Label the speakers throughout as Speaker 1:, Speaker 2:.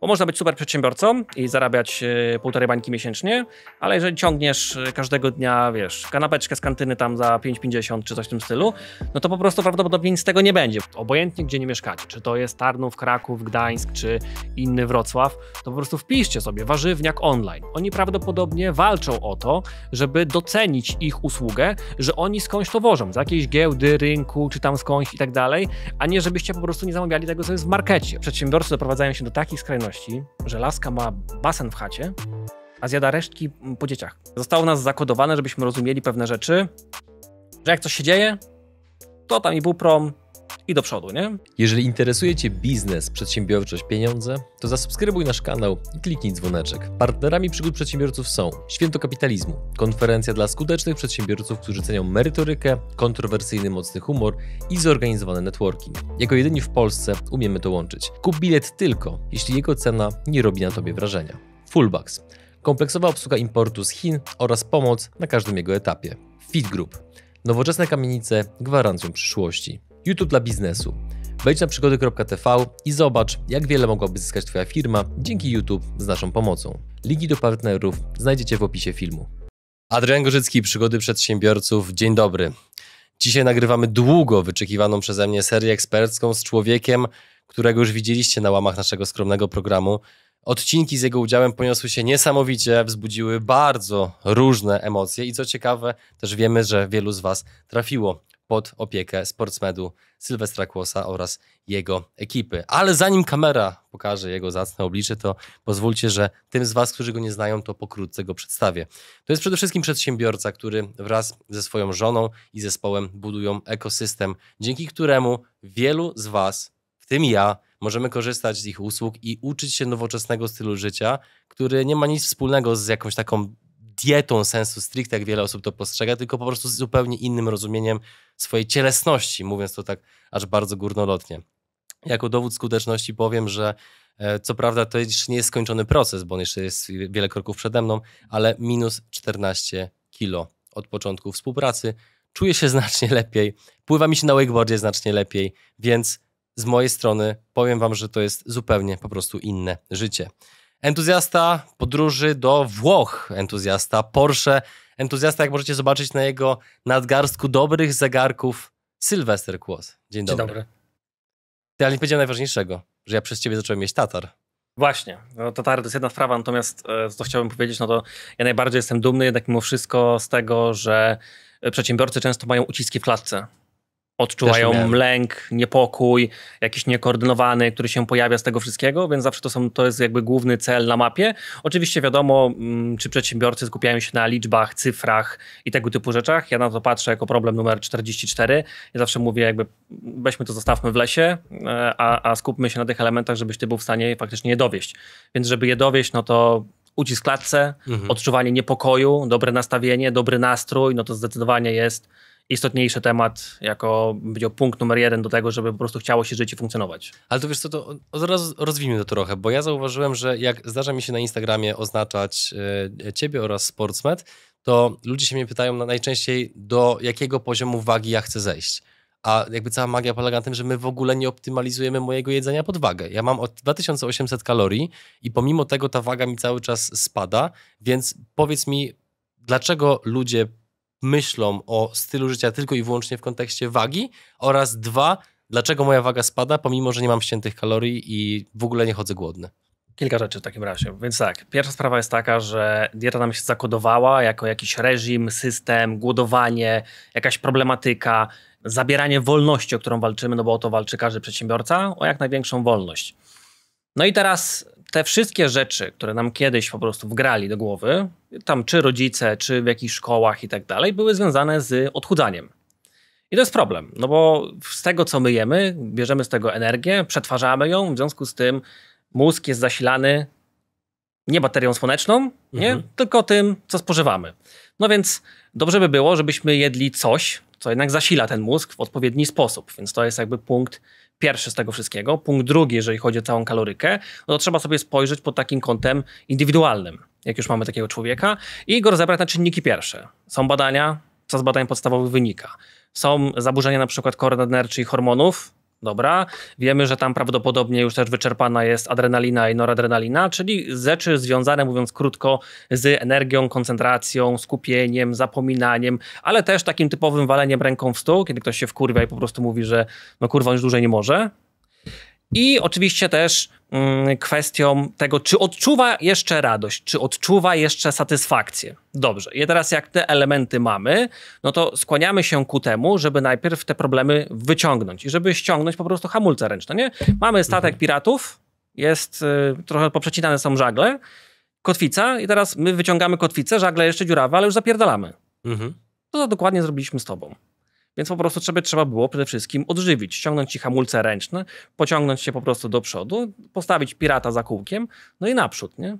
Speaker 1: Bo można być super przedsiębiorcą i zarabiać e, półtorej bańki miesięcznie, ale jeżeli ciągniesz e, każdego dnia, wiesz, kanapeczkę z kantyny tam za 5,50 czy coś w tym stylu, no to po prostu prawdopodobnie nic z tego nie będzie. Obojętnie gdzie nie mieszkacie, czy to jest Tarnów, Kraków, Gdańsk, czy inny Wrocław, to po prostu wpiszcie sobie warzywniak online. Oni prawdopodobnie walczą o to, żeby docenić ich usługę, że oni skądś to wożą, z jakiejś giełdy, rynku, czy tam skądś i tak dalej, a nie żebyście po prostu nie zamawiali tego, co jest w markecie. Przedsiębiorcy doprowadzają się do takich skrajności, okoliczności, że laska ma basen w chacie, a zjada resztki mm, po dzieciach. Zostało nas zakodowane, żebyśmy rozumieli pewne rzeczy, że jak coś się dzieje, to tam i buprom, i do przodu, nie?
Speaker 2: Jeżeli interesuje Cię biznes, przedsiębiorczość, pieniądze, to zasubskrybuj nasz kanał i kliknij dzwoneczek. Partnerami przygód przedsiębiorców są Święto Kapitalizmu, konferencja dla skutecznych przedsiębiorców, którzy cenią merytorykę, kontrowersyjny mocny humor i zorganizowany networking. Jako jedyni w Polsce umiemy to łączyć. Kup bilet tylko, jeśli jego cena nie robi na Tobie wrażenia. Fullbacks. Kompleksowa obsługa importu z Chin oraz pomoc na każdym jego etapie. Fit Group. Nowoczesne kamienice gwarancją przyszłości. YouTube dla biznesu. Wejdź na przygody.tv i zobacz, jak wiele mogłaby zyskać Twoja firma dzięki YouTube z naszą pomocą. Linki do partnerów znajdziecie w opisie filmu. Adrian Gorzycki, Przygody Przedsiębiorców. Dzień dobry. Dzisiaj nagrywamy długo wyczekiwaną przeze mnie serię ekspercką z człowiekiem, którego już widzieliście na łamach naszego skromnego programu. Odcinki z jego udziałem poniosły się niesamowicie, wzbudziły bardzo różne emocje i co ciekawe, też wiemy, że wielu z Was trafiło pod opiekę sportsmedu Sylwestra Kłosa oraz jego ekipy. Ale zanim kamera pokaże jego zacne oblicze, to pozwólcie, że tym z Was, którzy go nie znają, to pokrótce go przedstawię. To jest przede wszystkim przedsiębiorca, który wraz ze swoją żoną i zespołem budują ekosystem, dzięki któremu wielu z Was, w tym ja, możemy korzystać z ich usług i uczyć się nowoczesnego stylu życia, który nie ma nic wspólnego z jakąś taką dietą sensu stricte, jak wiele osób to postrzega, tylko po prostu z zupełnie innym rozumieniem swojej cielesności, mówiąc to tak aż bardzo górnolotnie. Jako dowód skuteczności powiem, że e, co prawda to jeszcze nie jest skończony proces, bo on jeszcze jest wiele kroków przede mną, ale minus 14 kilo od początku współpracy. Czuję się znacznie lepiej, pływa mi się na wakeboardzie znacznie lepiej, więc z mojej strony powiem Wam, że to jest zupełnie po prostu inne życie. Entuzjasta podróży do Włoch, entuzjasta Porsche, entuzjasta, jak możecie zobaczyć na jego nadgarstku dobrych zegarków, Sylwester Kłos. Dzień dobry. Dzień dobry. Ty, ale nie powiedziałem najważniejszego, że ja przez ciebie zacząłem mieć tatar.
Speaker 1: Właśnie, no, to jest jedna sprawa, natomiast e, co chciałbym powiedzieć, no to ja najbardziej jestem dumny jednak mimo wszystko z tego, że e, przedsiębiorcy często mają uciski w klatce odczuwają lęk, niepokój, jakiś niekoordynowany, który się pojawia z tego wszystkiego, więc zawsze to, są, to jest jakby główny cel na mapie. Oczywiście wiadomo, mm, czy przedsiębiorcy skupiają się na liczbach, cyfrach i tego typu rzeczach. Ja na to patrzę jako problem numer 44. Ja zawsze mówię jakby weźmy to, zostawmy w lesie, e, a, a skupmy się na tych elementach, żebyś ty był w stanie faktycznie je dowieść. Więc żeby je dowieść, no to ucisk klatce, mhm. odczuwanie niepokoju, dobre nastawienie, dobry nastrój, no to zdecydowanie jest istotniejszy temat, jako będzie punkt numer jeden do tego, żeby po prostu chciało się żyć i funkcjonować.
Speaker 2: Ale to wiesz co, to zaraz rozwijmy to trochę, bo ja zauważyłem, że jak zdarza mi się na Instagramie oznaczać e, ciebie oraz Sportsmed, to ludzie się mnie pytają najczęściej do jakiego poziomu wagi ja chcę zejść. A jakby cała magia polega na tym, że my w ogóle nie optymalizujemy mojego jedzenia pod wagę. Ja mam od 2800 kalorii i pomimo tego ta waga mi cały czas spada, więc powiedz mi, dlaczego ludzie myślą o stylu życia tylko i wyłącznie w kontekście wagi oraz dwa, dlaczego moja waga spada, pomimo że nie mam ściętych kalorii i w ogóle nie chodzę głodny.
Speaker 1: Kilka rzeczy w takim razie. Więc tak, pierwsza sprawa jest taka, że dieta nam się zakodowała jako jakiś reżim, system, głodowanie, jakaś problematyka, zabieranie wolności, o którą walczymy, no bo o to walczy każdy przedsiębiorca, o jak największą wolność. No i teraz te wszystkie rzeczy, które nam kiedyś po prostu wgrali do głowy, tam czy rodzice, czy w jakichś szkołach i tak dalej, były związane z odchudzaniem. I to jest problem, no bo z tego, co my jemy, bierzemy z tego energię, przetwarzamy ją, w związku z tym mózg jest zasilany nie baterią słoneczną, nie? Mhm. tylko tym, co spożywamy. No więc dobrze by było, żebyśmy jedli coś, co jednak zasila ten mózg w odpowiedni sposób, więc to jest jakby punkt pierwszy z tego wszystkiego. Punkt drugi, jeżeli chodzi o całą kalorykę, no to trzeba sobie spojrzeć pod takim kątem indywidualnym, jak już mamy takiego człowieka, i go rozebrać na czynniki pierwsze. Są badania, co z badań podstawowych wynika. Są zaburzenia na przykład koordynerczy i hormonów, Dobra, wiemy, że tam prawdopodobnie już też wyczerpana jest adrenalina i noradrenalina, czyli rzeczy związane, mówiąc krótko, z energią, koncentracją, skupieniem, zapominaniem, ale też takim typowym waleniem ręką w stół, kiedy ktoś się wkurwia i po prostu mówi, że no kurwa, już dłużej nie może. I oczywiście też mm, kwestią tego, czy odczuwa jeszcze radość, czy odczuwa jeszcze satysfakcję. Dobrze, i teraz jak te elementy mamy, no to skłaniamy się ku temu, żeby najpierw te problemy wyciągnąć i żeby ściągnąć po prostu hamulce ręczne, nie? Mamy statek mhm. piratów, jest y, trochę poprzecinane są żagle, kotwica i teraz my wyciągamy kotwicę, żagle jeszcze dziurawe, ale już zapierdalamy. Mhm. To dokładnie zrobiliśmy z tobą. Więc po prostu trzeba, trzeba było przede wszystkim odżywić, ściągnąć ci hamulce ręczne, pociągnąć się po prostu do przodu, postawić pirata za kółkiem, no i naprzód, nie?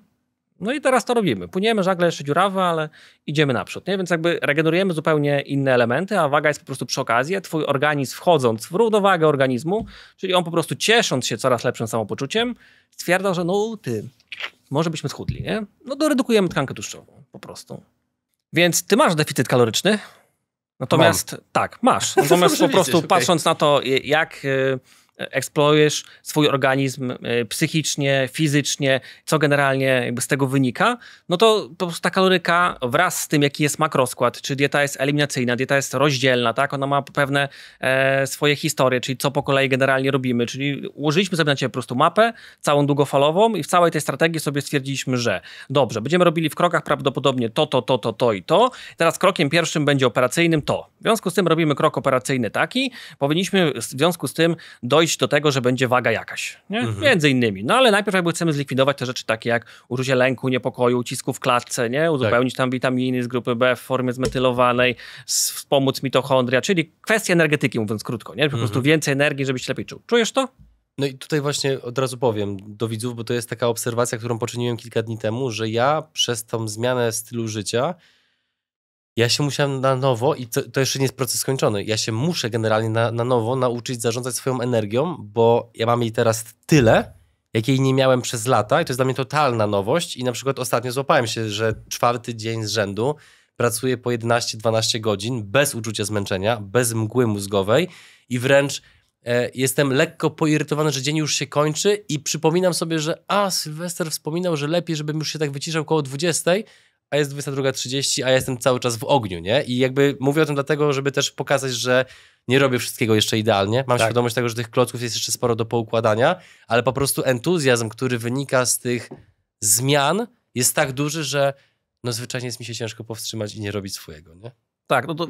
Speaker 1: No i teraz to robimy. Płyniemy, żagle jeszcze dziurawe, ale idziemy naprzód, nie? Więc jakby regenerujemy zupełnie inne elementy, a waga jest po prostu przy okazji. Twój organizm wchodząc w równowagę organizmu, czyli on po prostu ciesząc się coraz lepszym samopoczuciem, stwierdza, że no ty, może byśmy schudli, nie? No to redukujemy tkankę tłuszczową po prostu. Więc ty masz deficyt kaloryczny, Natomiast Mam. tak, masz. Natomiast po prostu patrząc na to, jak y, eksplorujesz swój organizm e, psychicznie, fizycznie, co generalnie jakby z tego wynika, no to po prostu ta kaloryka wraz z tym, jaki jest makroskład, czy dieta jest eliminacyjna, dieta jest rozdzielna, tak? Ona ma pewne e, swoje historie, czyli co po kolei generalnie robimy, czyli ułożyliśmy sobie na ciebie po prostu mapę, całą długofalową i w całej tej strategii sobie stwierdziliśmy, że dobrze, będziemy robili w krokach prawdopodobnie to, to, to, to, to i to. Teraz krokiem pierwszym będzie operacyjnym to. W związku z tym robimy krok operacyjny taki, powinniśmy w związku z tym dojść dojść do tego, że będzie waga jakaś, nie? Mhm. między innymi. No ale najpierw jakby chcemy zlikwidować te rzeczy takie jak użycie lęku, niepokoju, ucisku w klatce, nie? uzupełnić tak. tam witaminy z grupy B w formie zmetylowanej, wspomóc mitochondria, czyli kwestia energetyki, mówiąc krótko. Nie? Po mhm. prostu więcej energii, żebyś lepiej czuł. Czujesz to? No i tutaj właśnie od razu powiem do widzów, bo to jest taka
Speaker 2: obserwacja, którą poczyniłem kilka dni temu, że ja przez tą zmianę stylu życia ja się musiałem na nowo, i to, to, jeszcze nie jest proces skończony, ja się muszę generalnie na, na nowo nauczyć zarządzać swoją energią, bo ja mam jej teraz tyle, jakiej nie miałem przez lata i to jest dla mnie totalna nowość i na przykład ostatnio złapałem się, że czwarty dzień z rzędu pracuję po 11-12 godzin bez uczucia zmęczenia, bez mgły mózgowej i wręcz e, jestem lekko poirytowany, że dzień już się kończy i przypominam sobie, że a, Sylwester wspominał, że lepiej, żebym już się tak wyciszał koło 20, a jest 22.30, a jestem cały czas w ogniu, nie? I jakby mówię o tym dlatego, żeby też pokazać, że nie robię wszystkiego jeszcze idealnie. Mam tak. świadomość tego, że tych klocków jest jeszcze sporo do poukładania, ale po prostu entuzjazm, który wynika z tych zmian jest tak duży, że no zwyczajnie jest mi się ciężko powstrzymać i nie robić swojego, nie?
Speaker 1: Tak, no to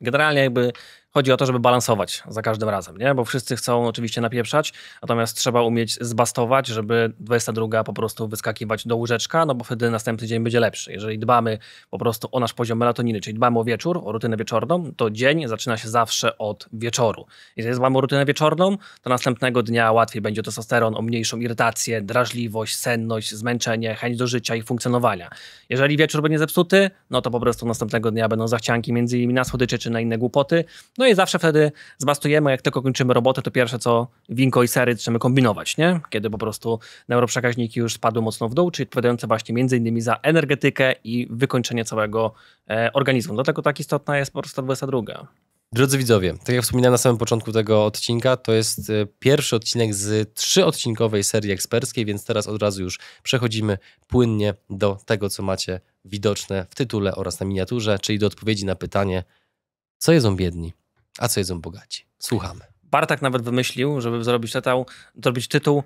Speaker 1: generalnie jakby chodzi o to, żeby balansować za każdym razem, nie? Bo wszyscy chcą oczywiście napieprzać, natomiast trzeba umieć zbastować, żeby 22 po prostu wyskakiwać do łóżeczka, no bo wtedy następny dzień będzie lepszy. Jeżeli dbamy po prostu o nasz poziom melatoniny, czyli dbamy o wieczór, o rutynę wieczorną, to dzień zaczyna się zawsze od wieczoru. Jeżeli dbamy o rutynę wieczorną, to następnego dnia łatwiej będzie testosteron o mniejszą irytację, drażliwość, senność, zmęczenie, chęć do życia i funkcjonowania. Jeżeli wieczór będzie zepsuty, no to po prostu następnego dnia będą zachcianki między innymi na słodycze czy na inne głupoty, no i zawsze wtedy zbastujemy, jak tylko kończymy robotę, to pierwsze co winko i sery trzeba kombinować, nie? Kiedy po prostu neuroprzekaźniki już spadły mocno w dół, czyli odpowiadające właśnie między innymi za energetykę i wykończenie całego e, organizmu. Dlatego tak istotna jest po prostu 22.
Speaker 2: Drodzy widzowie, tak jak wspominałem na samym początku tego odcinka, to jest e, pierwszy odcinek z trzyodcinkowej serii eksperckiej, więc teraz od razu już przechodzimy płynnie do tego, co macie widoczne w tytule oraz na miniaturze, czyli do odpowiedzi na pytanie, co jedzą biedni? A co jedzą bogaci? Słuchamy.
Speaker 1: Bartak nawet wymyślił, żeby zrobić, zrobić tytuł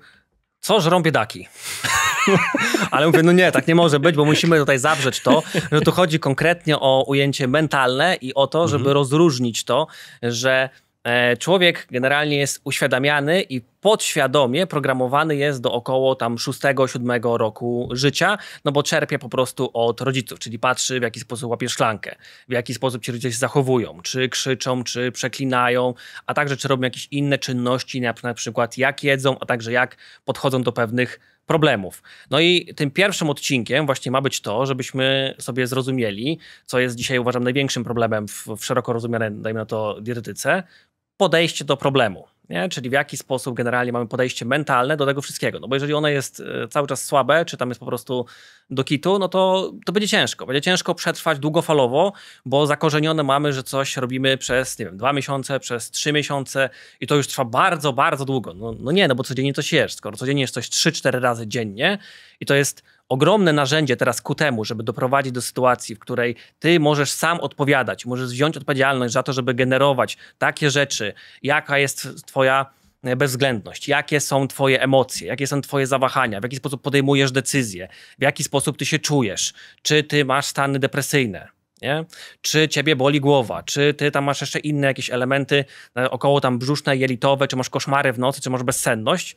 Speaker 1: Co żrą biedaki? Ale mówię, no nie, tak nie może być, bo musimy tutaj zawrzeć to, że tu chodzi konkretnie o ujęcie mentalne i o to, żeby mhm. rozróżnić to, że E, człowiek generalnie jest uświadamiany i podświadomie programowany jest do około tam 6-7 roku życia, no bo czerpie po prostu od rodziców, czyli patrzy w jaki sposób łapie szklankę, w jaki sposób ci rodzice się zachowują, czy krzyczą, czy przeklinają, a także czy robią jakieś inne czynności, na przykład jak jedzą, a także jak podchodzą do pewnych problemów. No i tym pierwszym odcinkiem właśnie ma być to, żebyśmy sobie zrozumieli, co jest dzisiaj uważam największym problemem w, w szeroko rozumianej, dajmy na to, dietetyce, podejście do problemu. Nie? Czyli w jaki sposób generalnie mamy podejście mentalne do tego wszystkiego. No bo jeżeli ono jest e, cały czas słabe, czy tam jest po prostu do kitu, no to, to będzie ciężko. Będzie ciężko przetrwać długofalowo, bo zakorzenione mamy, że coś robimy przez, nie wiem, dwa miesiące, przez trzy miesiące i to już trwa bardzo, bardzo długo. No, no nie, no bo codziennie coś jesz. Skoro codziennie jesz coś trzy, cztery razy dziennie i to jest ogromne narzędzie teraz ku temu, żeby doprowadzić do sytuacji, w której ty możesz sam odpowiadać, możesz wziąć odpowiedzialność za to, żeby generować takie rzeczy, jaka jest twoja e, bezwzględność, jakie są twoje emocje, jakie są twoje zawahania, w jaki sposób podejmujesz decyzje, w jaki sposób ty się czujesz, czy ty masz stany depresyjne, nie? Czy ciebie boli głowa, czy ty tam masz jeszcze inne jakieś elementy e, około tam brzuszne, jelitowe, czy masz koszmary w nocy, czy masz bezsenność,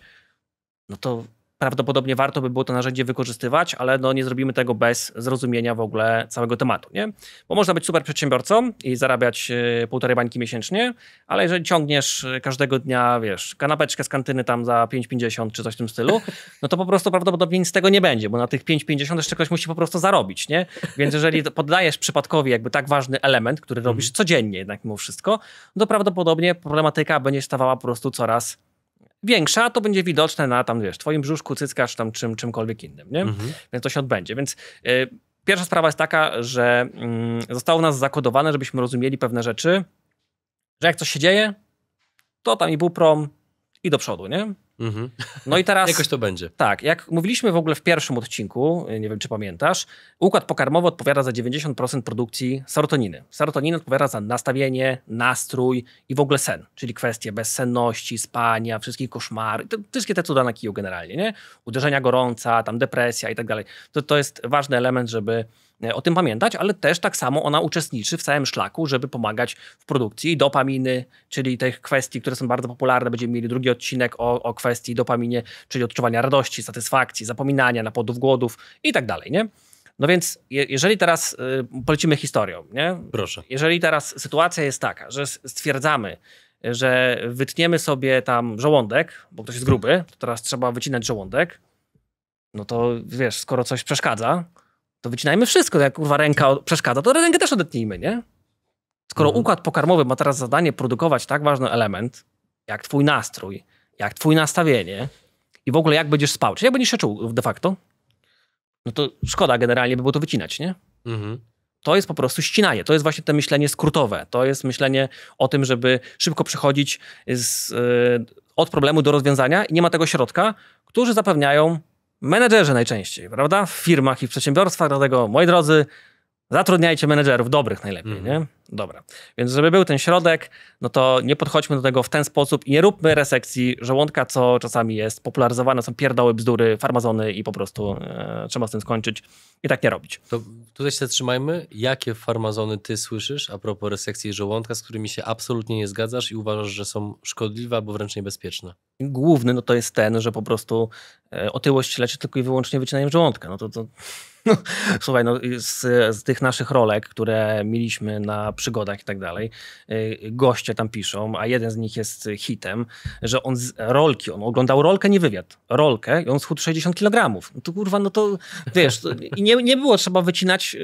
Speaker 1: no to prawdopodobnie warto by było to narzędzie wykorzystywać, ale no nie zrobimy tego bez zrozumienia w ogóle całego tematu, nie? Bo można być super przedsiębiorcą i zarabiać e, półtorej bańki miesięcznie, ale jeżeli ciągniesz e, każdego dnia, wiesz, kanapeczkę z kantyny tam za 5,50 czy coś w tym stylu, no to po prostu prawdopodobnie nic z tego nie będzie, bo na tych 5,50 jeszcze ktoś musi po prostu zarobić, nie? Więc jeżeli poddajesz przypadkowi jakby tak ważny element, który robisz mhm. codziennie jednak mimo wszystko, no to prawdopodobnie problematyka będzie stawała po prostu coraz większa, to będzie widoczne na tam, wiesz, twoim brzuszku, cyckasz tam czym, czymkolwiek innym, nie? Mhm. Więc to się odbędzie. Więc y, pierwsza sprawa jest taka, że y, zostało nas zakodowane, żebyśmy rozumieli pewne rzeczy, że jak coś się dzieje, to tam i buprom i do przodu, nie? Mhm. No i teraz. Jakoś to będzie. Tak, jak mówiliśmy w ogóle w pierwszym odcinku, y, nie wiem czy pamiętasz, układ pokarmowy odpowiada za 90% produkcji serotoniny. Serotonina odpowiada za nastawienie, nastrój i w ogóle sen, czyli kwestie bezsenności, spania, wszystkich koszmarów, wszystkie te cuda na kiju generalnie, nie? Uderzenia gorąca, tam depresja i tak dalej. To, to jest ważny element, żeby E, o tym pamiętać, ale też tak samo ona uczestniczy w całym szlaku, żeby pomagać w produkcji dopaminy, czyli tych kwestii, które są bardzo popularne. Będziemy mieli drugi odcinek o, o kwestii dopaminie, czyli odczuwania radości, satysfakcji, zapominania, napodów, głodów i tak dalej, nie? No więc je, jeżeli teraz y, polecimy historią, nie? Proszę. Jeżeli teraz sytuacja jest taka, że stwierdzamy, że wytniemy sobie tam żołądek, bo ktoś jest gruby, to teraz trzeba wycinać żołądek, no to wiesz, skoro coś przeszkadza, to wycinajmy wszystko. Jak kurwa ręka przeszkadza, to rękę też odetnijmy, nie? Skoro mhm. układ pokarmowy ma teraz zadanie produkować tak ważny element, jak twój nastrój, jak twój nastawienie i w ogóle jak będziesz spał, czy jak będziesz się czuł de facto, no to szkoda generalnie by było to wycinać, nie? Mhm. To jest po prostu ścinanie. To jest właśnie to myślenie skrótowe. To jest myślenie o tym, żeby szybko przechodzić z, y, od problemu do rozwiązania i nie ma tego środka, którzy zapewniają menedżerzy najczęściej, prawda? W firmach i w przedsiębiorstwach, dlatego moi drodzy, zatrudniajcie menedżerów, dobrych najlepiej, mm. nie? Dobra. Więc żeby był ten środek, no to nie podchodźmy do tego w ten sposób i nie róbmy resekcji żołądka, co czasami jest popularyzowane, są pierdoły, bzdury, farmazony i po prostu e, trzeba z tym skończyć i tak nie robić. To
Speaker 2: tutaj się zatrzymajmy. Jakie farmazony ty słyszysz a propos resekcji żołądka, z którymi się absolutnie nie zgadzasz i uważasz, że są szkodliwe
Speaker 1: albo wręcz niebezpieczne? Główny no to jest ten, że po prostu e, otyłość leczy tylko i wyłącznie wycinajem żołądka. No to... to... No, słuchaj, no, z, z, tych naszych rolek, które mieliśmy na przygodach i tak dalej. Y, goście tam piszą, a jeden z nich jest hitem, że on z rolki, on oglądał rolkę, nie wywiad, rolkę i on schudł 60 kg. No to kurwa, no to wiesz, i nie, nie było trzeba wycinać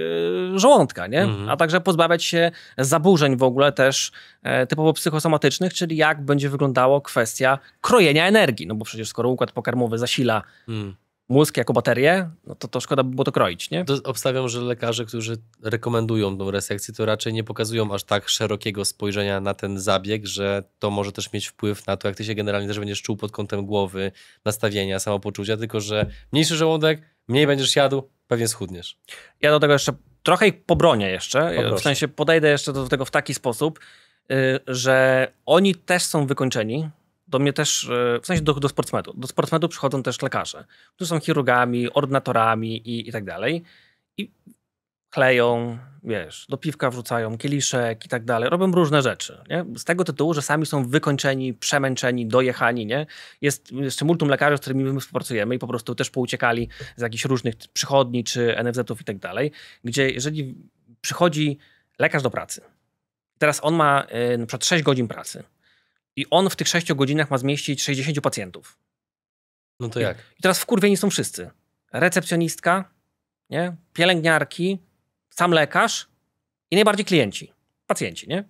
Speaker 1: y, żołądka, nie? Mhm. A także pozbawiać się zaburzeń w ogóle też e, typowo psychosomatycznych, czyli jak będzie wyglądała kwestia krojenia energii, no bo przecież skoro układ pokarmowy zasila mm mózg jako baterię, no to, to szkoda by było to kroić,
Speaker 2: nie? To obstawiam, że lekarze, którzy rekomendują tą resekcję, to raczej nie pokazują aż tak szerokiego spojrzenia na ten zabieg, że to może też mieć wpływ na to, jak ty się generalnie też będziesz czuł pod kątem głowy, nastawienia, samopoczucia, tylko że mniejszy żołądek,
Speaker 1: mniej będziesz jadł, pewnie schudniesz. Ja do tego jeszcze trochę ich pobronię jeszcze, w sensie podejdę jeszcze do tego w taki sposób, y, że oni też są wykończeni, do mnie też, e, w sensie do, do sportsmedu. Do sportsmedu przychodzą też lekarze, tu są chirurgami, ordynatorami i, i tak dalej. I kleją, wiesz, do piwka wrzucają kieliszek i tak dalej. Robią różne rzeczy, nie? Z tego tytułu, że sami są wykończeni, przemęczeni, dojechani, nie? Jest jeszcze multum lekarzy, z którymi my współpracujemy i po prostu też pouciekali z jakichś różnych przychodni czy NFZ-ów i tak dalej, gdzie jeżeli przychodzi lekarz do pracy, teraz on ma y, na przykład 6 godzin pracy, i on w tych 6 godzinach ma zmieścić 60 pacjentów. No to jak? I teraz wkurwieni są wszyscy. Recepcjonistka, nie? pielęgniarki, sam lekarz i najbardziej klienci, pacjenci, nie?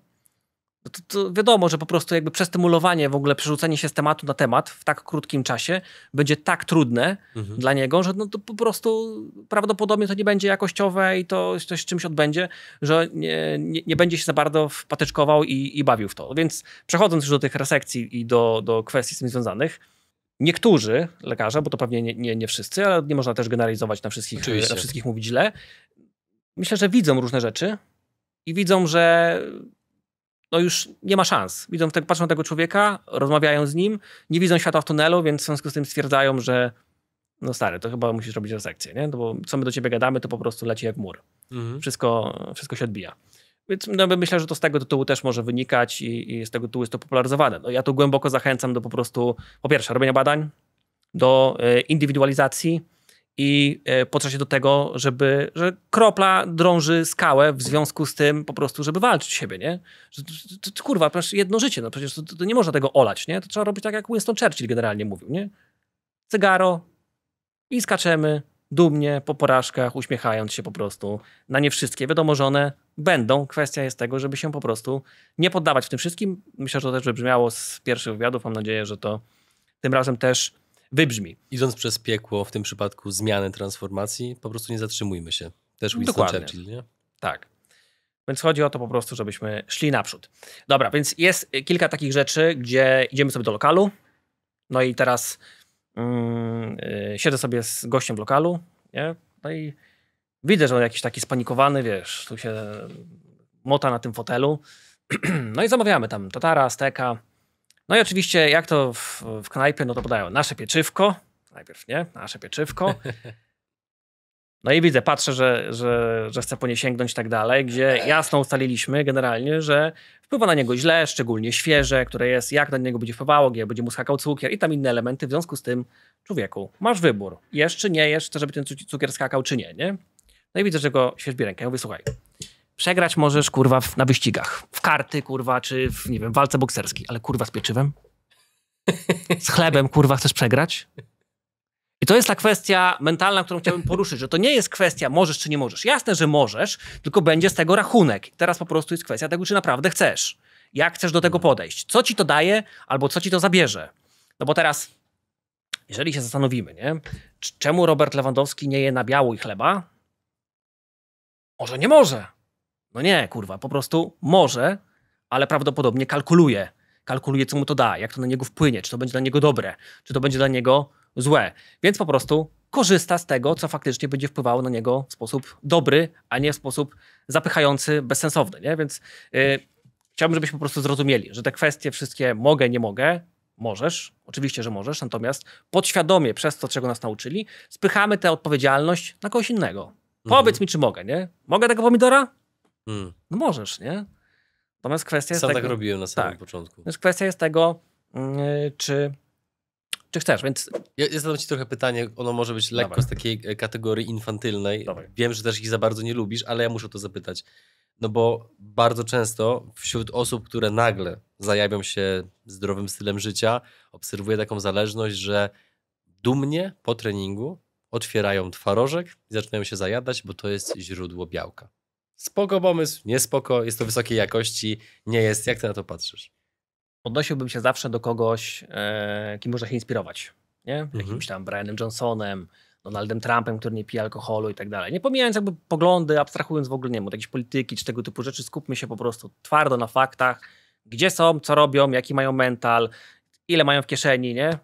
Speaker 1: No to, to, wiadomo, że po prostu jakby przestymulowanie, w ogóle przerzucenie się z tematu na temat w tak krótkim czasie będzie tak trudne mhm. dla niego, że no to po prostu prawdopodobnie to nie będzie jakościowe i to coś czymś odbędzie, że nie, nie, nie, będzie się za bardzo wpatyczkował i, i bawił w to. Więc przechodząc już do tych resekcji i do, do kwestii z tym związanych, niektórzy lekarze, bo to pewnie nie, nie, nie wszyscy, ale nie można też generalizować na wszystkich, Oczywiście. na wszystkich mówić źle, myślę, że widzą różne rzeczy i widzą, że no już nie ma szans. Widzą, te, patrzą na tego człowieka, rozmawiają z nim, nie widzą światła w tunelu, więc w związku z tym stwierdzają, że no stary, to chyba musisz robić resekcję, nie? No bo co my do ciebie gadamy, to po prostu leci jak mur. Mhm. Wszystko, wszystko się odbija. Więc no, myślę, że to z tego tytułu też może wynikać i, i z tego tytułu jest to popularyzowane. No, ja tu głęboko zachęcam do po prostu, po pierwsze, robienia badań, do e, indywidualizacji, i e, potrzeba się do tego, żeby, że kropla drąży skałę w związku z tym po prostu, żeby walczyć siebie, nie? Że, to, to, kurwa, przecież jedno życie, no przecież to, to, nie można tego olać, nie? To trzeba robić tak, jak Winston Churchill generalnie mówił, nie? Cygaro i skaczemy dumnie po porażkach, uśmiechając się po prostu na nie wszystkie. Wiadomo, że one będą. Kwestia jest tego, żeby się po prostu nie poddawać w tym wszystkim. Myślę, że to też wybrzmiało z pierwszych wywiadów. Mam nadzieję, że to tym razem też wybrzmi. Idąc przez piekło, w tym przypadku zmianę transformacji, po prostu nie zatrzymujmy się. Też Winston Dokładnie. Churchill, nie? Tak. Więc chodzi o to po prostu, żebyśmy szli naprzód. Dobra, więc jest kilka takich rzeczy, gdzie idziemy sobie do lokalu. No i teraz mm, y, siedzę sobie z gościem w lokalu, nie? No i widzę, że on jakiś taki spanikowany, wiesz, tu się mota na tym fotelu. No i zamawiamy tam tatara, steka. No i oczywiście, jak to w, w knajpie, no to podają nasze pieczywko.
Speaker 2: Najpierw nie, nasze
Speaker 1: pieczywko. No i widzę, patrzę, że, że, że chce po nie sięgnąć i tak dalej, gdzie jasno ustaliliśmy generalnie, że wpływa na niego źle, szczególnie świeże, które jest, jak na niego będzie wpływało, gdzie będzie mu skakał cukier i tam inne elementy. W związku z tym, człowieku, masz wybór. Jesz czy nie jeszcze, żeby ten cukier skakał czy nie, nie? No i widzę, że go świeżbi rękę. Ja mówię, słuchaj, Przegrać możesz, kurwa, w, na wyścigach. W karty, kurwa, czy w, nie wiem, walce bokserskiej. Ale, kurwa, z pieczywem? Z chlebem, kurwa, chcesz przegrać? I to jest ta kwestia mentalna, którą chciałbym poruszyć, że to nie jest kwestia możesz czy nie możesz. Jasne, że możesz, tylko będzie z tego rachunek. Teraz po prostu jest kwestia tego, czy naprawdę chcesz. Jak chcesz do tego podejść? Co ci to daje, albo co ci to zabierze? No bo teraz, jeżeli się zastanowimy, nie? czemu Robert Lewandowski nie je na biało i chleba? Może nie może. No nie, kurwa, po prostu może, ale prawdopodobnie kalkuluje. Kalkuluje, co mu to da, jak to na niego wpłynie, czy to będzie dla niego dobre, czy to będzie dla niego złe. Więc po prostu korzysta z tego, co faktycznie będzie wpływało na niego w sposób dobry, a nie w sposób zapychający, bezsensowny. Nie? Więc yy, chciałbym, żebyśmy po prostu zrozumieli, że te kwestie wszystkie mogę, nie mogę, możesz, oczywiście, że możesz, natomiast podświadomie przez to, czego nas nauczyli, spychamy tę odpowiedzialność na kogoś innego. Mhm. Powiedz mi, czy mogę, nie? Mogę tego pomidora? Hmm. No możesz, nie? Natomiast kwestia Sam jest. tak tego, robiłem na samym tak.
Speaker 2: początku. Więc
Speaker 1: kwestia jest tego, yy, czy,
Speaker 2: czy chcesz. Więc... Ja, ja zadam ci trochę pytanie. Ono może być lekko Dawaj. z takiej e, kategorii infantylnej. Dawaj. Wiem, że też ich za bardzo nie lubisz, ale ja muszę to zapytać. No bo bardzo często wśród osób, które nagle zajawią się zdrowym stylem życia, obserwuję taką zależność, że dumnie po treningu otwierają twarożek i zaczynają się zajadać, bo to jest źródło białka. Spoko pomysł, niespoko, jest to wysokiej jakości, nie jest. Jak ty na to patrzysz?
Speaker 1: Odnosiłbym się zawsze do kogoś, e, kim można się inspirować. Nie? Mhm. Jakimś tam Brianem Johnsonem, Donaldem Trumpem, który nie pije alkoholu i tak dalej. Nie pomijając jakby poglądy, abstrahując w ogóle, nie wiem, od jakiejś polityki czy tego typu rzeczy, skupmy się po prostu twardo na faktach, gdzie są, co robią, jaki mają mental, ile mają w kieszeni, nie?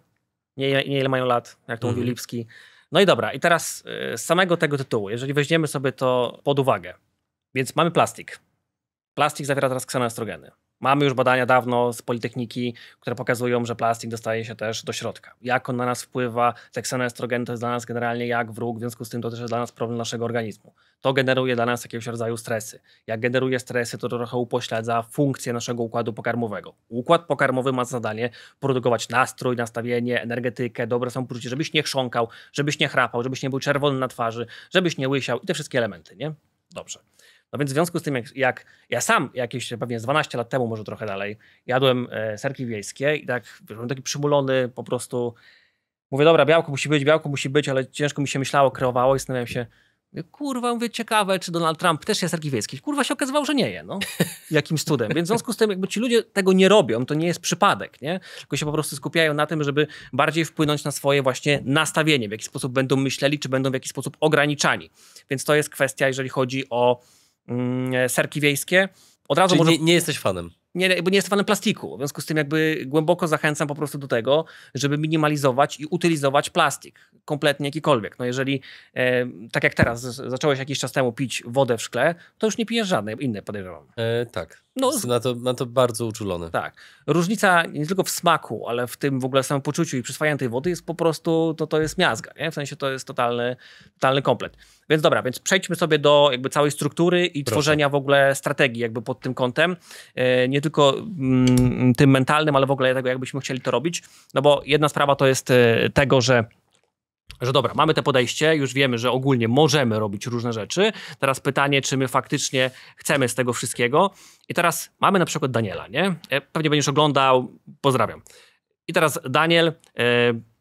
Speaker 1: Nie, nie ile mają lat, jak to mhm. mówił Lipski. No i dobra, i teraz e, z samego tego tytułu, jeżeli weźmiemy sobie to pod uwagę, więc mamy plastik. Plastik zawiera teraz ksenoestrogeny. Mamy już badania dawno z Politechniki, które pokazują, że plastik dostaje się też do środka. Jak on na nas wpływa, te ksenoestrogeny to jest dla nas generalnie jak wróg, w związku z tym to też jest dla nas problem naszego organizmu. To generuje dla nas jakiegoś rodzaju stresy. Jak generuje stresy, to trochę upośledza funkcję naszego układu pokarmowego. Układ pokarmowy ma zadanie produkować nastrój, nastawienie, energetykę, dobre samopoczucie, żebyś nie chrząkał, żebyś nie chrapał, żebyś nie był czerwony na twarzy, żebyś nie łysiał i te wszystkie elementy, nie? Dobrze. No więc w związku z tym, jak, jak ja sam jakieś pewnie 12 lat temu, może trochę dalej, jadłem e, serki wiejskie i tak byłem taki przymulony po prostu. Mówię, dobra, białko musi być, białko musi być, ale ciężko mi się myślało, kreowało i zastanawiałem się, Kurwa, mówię, ciekawe, czy Donald Trump też je serki wiejskie. Kurwa, się okazywało, że nie je, no. Jakimś cudem. Więc w związku z tym, jakby ci ludzie tego nie robią, to nie jest przypadek, nie? Tylko się po prostu skupiają na tym, żeby bardziej wpłynąć na swoje właśnie nastawienie, w jaki sposób będą myśleli, czy będą w jakiś sposób ograniczani. Więc to jest kwestia, jeżeli chodzi o Mm, e, serki wiejskie. Od razu Czyli może... nie, nie jesteś fanem nie, bo nie jestem fanem plastiku. W związku z tym jakby głęboko zachęcam po prostu do tego, żeby minimalizować i utylizować plastik, kompletnie jakikolwiek. No jeżeli, e, tak jak teraz, zacząłeś jakiś czas temu pić wodę w szkle, to już nie pijesz żadnej, innej podejrzewam. E, tak. No, na, to, na to bardzo uczulony. Tak. Różnica nie tylko w smaku, ale w tym w ogóle samopoczuciu i przyswajaniu tej wody jest po prostu, to, to jest miazga, nie? W sensie to jest totalny, totalny komplet. Więc dobra, więc przejdźmy sobie do jakby całej struktury i Proszę. tworzenia w ogóle strategii jakby pod tym kątem. E, nie tylko mm, tym mentalnym, ale w ogóle tego, jakbyśmy chcieli to robić. No bo jedna sprawa to jest e, tego, że że dobra, mamy te podejście, już wiemy, że ogólnie możemy robić różne rzeczy. Teraz pytanie, czy my faktycznie chcemy z tego wszystkiego. I teraz mamy na przykład Daniela, nie? E, pewnie będziesz oglądał, pozdrawiam. I teraz Daniel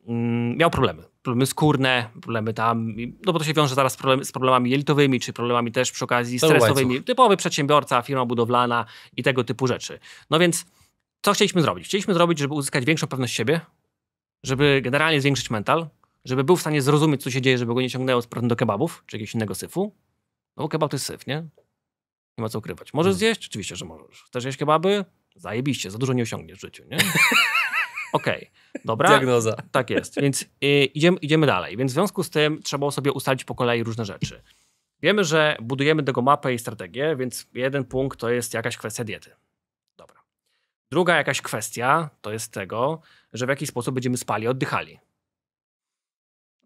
Speaker 1: yy, miał problemy. Problemy skórne, problemy tam, no bo to się wiąże zaraz z, problem, z problemami jelitowymi, czy problemami też przy okazji stresowymi. Typowy przedsiębiorca, firma budowlana i tego typu rzeczy. No więc co chcieliśmy zrobić? Chcieliśmy zrobić, żeby uzyskać większą pewność siebie, żeby generalnie zwiększyć mental, żeby był w stanie zrozumieć, co się dzieje, żeby go nie ciągnęło z do kebabów, czy jakiegoś innego syfu, no bo kebab to jest syf, nie? Nie ma co ukrywać. Możesz hmm. zjeść? Oczywiście, że możesz. Chcesz jeść kebaby? Zajebiście, za dużo nie osiągniesz w życiu, nie? Okej, okay, dobra. Diagnoza. Tak jest, więc y, idziemy, idziemy dalej. Więc w związku z tym trzeba sobie ustalić po kolei różne rzeczy. Wiemy, że budujemy tego mapę i strategię, więc jeden punkt to jest jakaś kwestia diety. Dobra. Druga jakaś kwestia to jest tego, że w jaki sposób będziemy spali, oddychali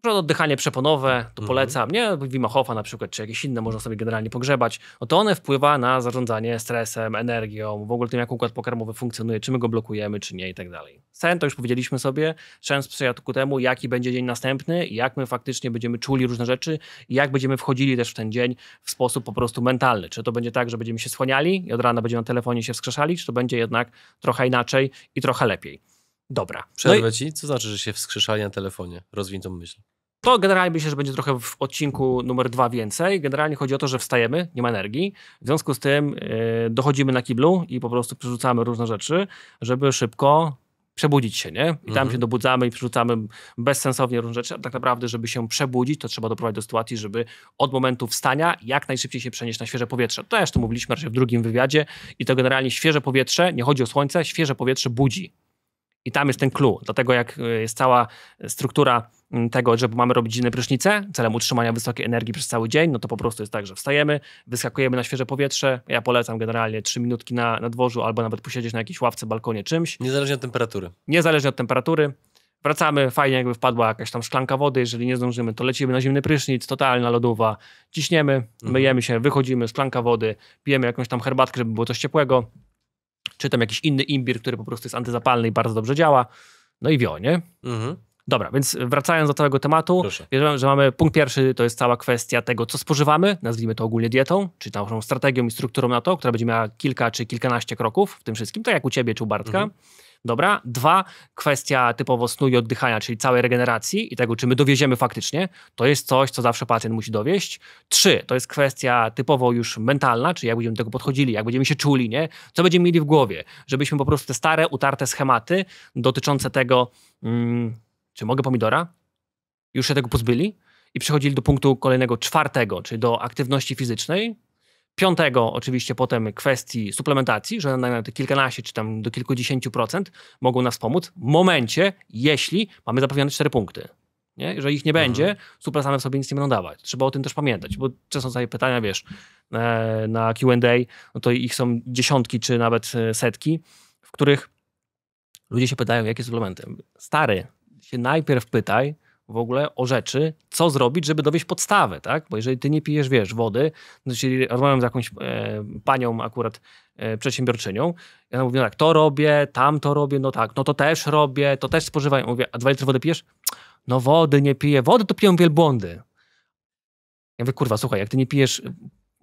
Speaker 1: no, oddychanie przeponowe, to mhm. polecam, nie? Wima Hofa na przykład, czy jakieś inne można sobie generalnie pogrzebać, no to one wpływa na zarządzanie stresem, energią, w ogóle tym, jak układ pokarmowy funkcjonuje, czy my go blokujemy, czy nie i tak dalej. Sen to już powiedzieliśmy sobie, sen sprzyja ku temu, jaki będzie dzień następny, jak my faktycznie będziemy czuli różne rzeczy i jak będziemy wchodzili też w ten dzień w sposób po prostu mentalny. Czy to będzie tak, że będziemy się schłaniali i od rana będziemy na telefonie się wskrzeszali, czy to będzie jednak trochę inaczej i trochę lepiej. Dobra. Przerwę no i...
Speaker 2: ci. Co znaczy, że się wskrzeszali na telefonie? Rozwin tą myśl.
Speaker 1: To generalnie myślę, że będzie trochę w odcinku numer dwa więcej. Generalnie chodzi o to, że wstajemy, nie ma energii. W związku z tym yy, dochodzimy na kiblu i po prostu przerzucamy różne rzeczy, żeby szybko przebudzić się, nie? I tam mhm. się dobudzamy i przerzucamy bezsensownie różne rzeczy, a tak naprawdę, żeby się przebudzić, to trzeba doprowadzić do sytuacji, żeby od momentu wstania jak najszybciej się przenieść na świeże powietrze. Też to mówiliśmy raczej w drugim wywiadzie i to generalnie świeże powietrze, nie chodzi o słońce, świeże powietrze budzi. I tam jest ten clue. Dlatego jak e, jest cała struktura tego, że mamy robić inne prysznice celem utrzymania wysokiej energii przez cały dzień, no to po prostu jest tak, że wstajemy, wyskakujemy na świeże powietrze. Ja polecam generalnie 3 minutki na, na dworzu albo nawet posiedzieć na jakiejś ławce, balkonie, czymś. Niezależnie od temperatury. Niezależnie od temperatury. Wracamy, fajnie jakby wpadła jakaś tam szklanka wody, jeżeli nie zdążymy, to lecimy na zimny prysznic, totalna lodowa, ciśniemy, mhm. myjemy się, wychodzimy, szklanka wody, pijemy jakąś tam herbatkę, żeby było coś ciepłego czy tam jakiś inny imbir, który po prostu jest antyzapalny i bardzo dobrze działa. No i wio, nie? Mhm. Dobra, więc wracając do całego tematu, wierzę, że mamy punkt pierwszy, to jest cała kwestia tego, co spożywamy, nazwijmy to ogólnie dietą, czy tą strategią i strukturą na to, która będzie miała kilka czy kilkanaście kroków w tym wszystkim, tak jak u ciebie czy u Bartka. Mhm. Dobra. Dwa, kwestia typowo snu i oddychania, czyli całej regeneracji i tego, czy my dowieziemy faktycznie. To jest coś, co zawsze pacjent musi dowieść. Trzy, to jest kwestia typowo już mentalna, czyli jak będziemy do tego podchodzili, jak będziemy się czuli, nie? Co będziemy mieli w głowie, żebyśmy po prostu te stare, utarte schematy dotyczące tego, hmm, czy mogę pomidora? Już się tego pozbyli? I przechodzili do punktu kolejnego, czwartego, czyli do aktywności fizycznej, Piątego, oczywiście, potem kwestii suplementacji, że nawet kilkanaście czy tam do kilkudziesięciu procent mogą nas pomóc w momencie, jeśli mamy zapewnione cztery punkty. Nie? Jeżeli ich nie mhm. będzie, mhm. supra same sobie nic nie będą dawać. Trzeba o tym też pamiętać, bo często są pytania, wiesz, e, na QA, no to ich są dziesiątki czy nawet e, setki, w których ludzie się pytają, jakie suplementy. Stary, się najpierw pytaj, w ogóle o rzeczy, co zrobić, żeby dowieść podstawę, tak? Bo jeżeli ty nie pijesz, wiesz, wody, czyli no rozmawiam z jakąś e, panią akurat e, przedsiębiorczynią, ja no tak, to robię, tam to robię, no tak, no to też robię, to też spożywają. Mówię, a dwa litry wody pijesz? No wody nie piję, wody to piją wielbłądy. Ja mówię, kurwa, słuchaj, jak ty nie pijesz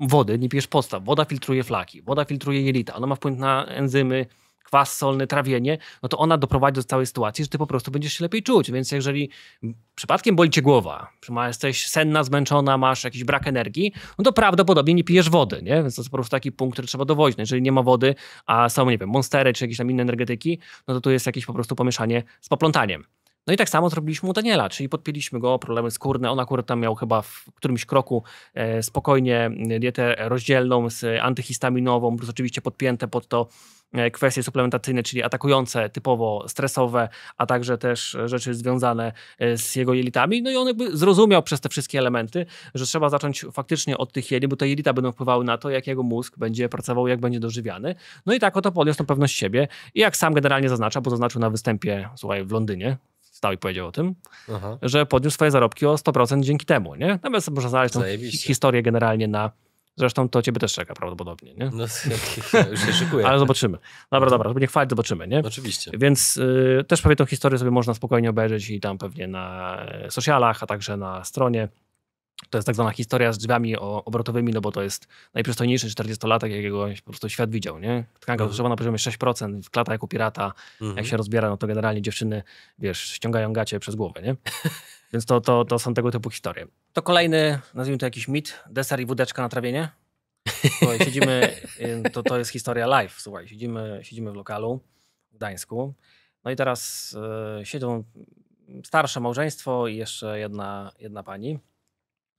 Speaker 1: wody, nie pijesz podstaw, woda filtruje flaki, woda filtruje jelita, ona ma wpływ na enzymy, kwas solny, trawienie, no to ona doprowadzi do całej sytuacji, że ty po prostu będziesz się lepiej czuć. Więc jeżeli przypadkiem boli cię głowa, jesteś senna, zmęczona, masz jakiś brak energii, no to prawdopodobnie nie pijesz wody, nie? Więc to jest po prostu taki punkt, który trzeba dowozić. No jeżeli nie ma wody, a są, nie wiem, monstery czy jakieś tam inne energetyki, no to tu jest jakieś po prostu pomieszanie z poplątaniem. No i tak samo zrobiliśmy u Daniela, czyli podpięliśmy go, problemy skórne, on akurat tam miał chyba w którymś kroku e, spokojnie e, dietę rozdzielną z antyhistaminową, plus oczywiście podpięte pod to e, kwestie suplementacyjne, czyli atakujące, typowo stresowe, a także też rzeczy związane z jego jelitami. No i on jakby zrozumiał przez te wszystkie elementy, że trzeba zacząć faktycznie od tych jelit, bo te jelita będą wpływały na to, jak jego mózg będzie pracował, jak będzie dożywiany. No i tak oto podniósł tą pewność siebie i jak sam generalnie zaznacza, bo zaznaczył na występie, słuchaj, w Londynie, stał i powiedział o tym, Aha. że podniósł swoje zarobki o 100% dzięki temu, nie? Nawet można znaleźć tą historię generalnie na... Zresztą to ciebie też czeka prawdopodobnie, nie? No, ja już się szykuję. Ale zobaczymy. Dobra, dobra, żeby nie chwalić, zobaczymy, nie? Oczywiście. Więc y, też pewnie tą historię sobie można spokojnie obejrzeć i tam pewnie na e, socialach, a także na stronie to jest tak zwana historia z drzwiami obrotowymi, no bo to jest najprzystojniejszy 40-latek, jakiego po prostu świat widział, nie? Tkanka mhm. na poziomie 6%, w klata jako pirata, mhm. jak się rozbiera, no to generalnie dziewczyny, wiesz, ściągają gacie przez głowę, nie? Więc to, to, to są tego typu historie. To kolejny, nazwijmy to jakiś mit, deser i wódeczka na trawienie. Słuchaj, siedzimy, y, to, to jest historia live, słuchaj, siedzimy, siedzimy w lokalu w Gdańsku, no i teraz y, siedzą starsze małżeństwo i jeszcze jedna, jedna pani.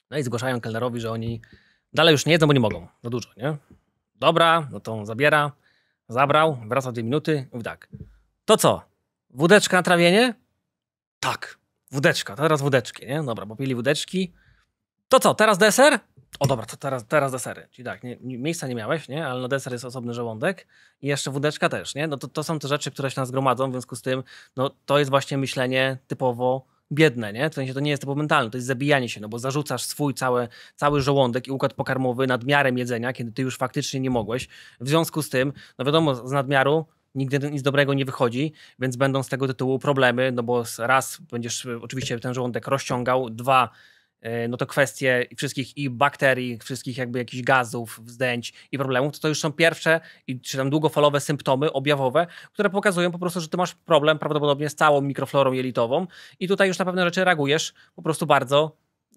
Speaker 1: No i zgłaszają kelnerowi, że oni dalej już nie jedzą, bo nie mogą. Za dużo, nie? Dobra, no to on zabiera. Zabrał, wraca dwie minuty. Mówi tak. To co? Wódeczka na trawienie? Tak, wódeczka. Teraz wódeczki, nie? Dobra, popili wódeczki. To co, teraz deser? O dobra, to teraz, teraz desery. Czyli tak, nie, miejsca nie miałeś, nie? Ale no deser jest osobny żołądek i jeszcze wódeczka też, nie? No to, to są te rzeczy, które się nas gromadzą, w związku z tym no, to jest właśnie myślenie typowo biedne, nie? W sensie to nie jest to mentalne, to jest zabijanie się, no bo zarzucasz swój cały, cały żołądek i układ pokarmowy nadmiarem jedzenia, kiedy ty już faktycznie nie mogłeś. W związku z tym, no wiadomo, z nadmiaru nigdy nic dobrego nie wychodzi, więc będą z tego tytułu problemy, no bo raz będziesz y, oczywiście ten żołądek rozciągał, dwa E, no to kwestie wszystkich i bakterii, wszystkich jakby jakichś gazów, wzdęć i problemów, to to już są pierwsze i czy tam długofalowe symptomy objawowe, które pokazują po prostu, że ty masz problem prawdopodobnie z całą mikroflorą jelitową i tutaj już na pewne rzeczy reagujesz po prostu bardzo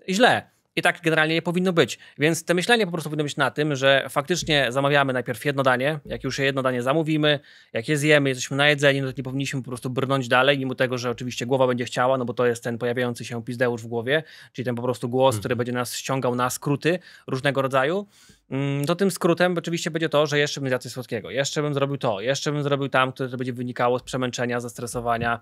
Speaker 1: źle. I tak generalnie nie powinno być. Więc te myślenie po prostu powinno być na tym, że faktycznie zamawiamy najpierw jedno danie. Jak już jedno danie zamówimy, jak je zjemy, jesteśmy na jedzeniu, no to nie powinniśmy po prostu brnąć dalej, mimo tego, że oczywiście głowa będzie chciała, no bo to jest ten pojawiający się pizdeusz w głowie, czyli ten po prostu głos, hmm. który mhm. będzie nas ściągał na skróty różnego rodzaju. Mm, to tym skrótem oczywiście będzie to, że jeszcze bym zjadł coś słodkiego, jeszcze bym zrobił to, jeszcze bym zrobił tam, które będzie wynikało z przemęczenia, zestresowania,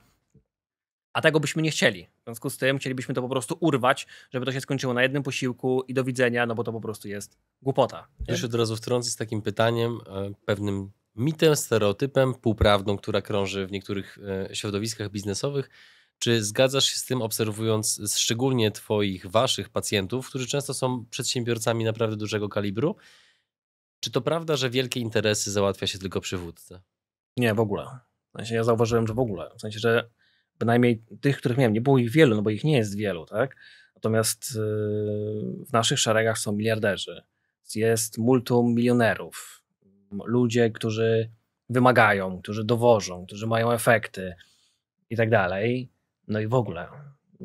Speaker 1: a tego byśmy nie chcieli. W związku z tym chcielibyśmy to po prostu urwać, żeby to się skończyło na jednym posiłku i do widzenia, no bo to po prostu jest głupota. Jeszcze
Speaker 2: od razu wtrącę z takim pytaniem, e, pewnym mitem, stereotypem, półprawdą, która krąży w niektórych e, środowiskach biznesowych. Czy zgadzasz się z tym, obserwując szczególnie Twoich, Waszych pacjentów, którzy często są przedsiębiorcami naprawdę dużego kalibru? Czy to prawda, że wielkie interesy załatwia się tylko przywódcę?
Speaker 1: Nie, w ogóle. W sensie ja zauważyłem, że w ogóle. W sensie, że Bynajmniej tych, których miałem, nie było ich wielu, no bo ich nie jest wielu, tak? Natomiast y, w naszych szeregach są miliarderzy, jest multum milionerów, ludzie, którzy wymagają, którzy dowożą, którzy mają efekty i tak dalej. No i w ogóle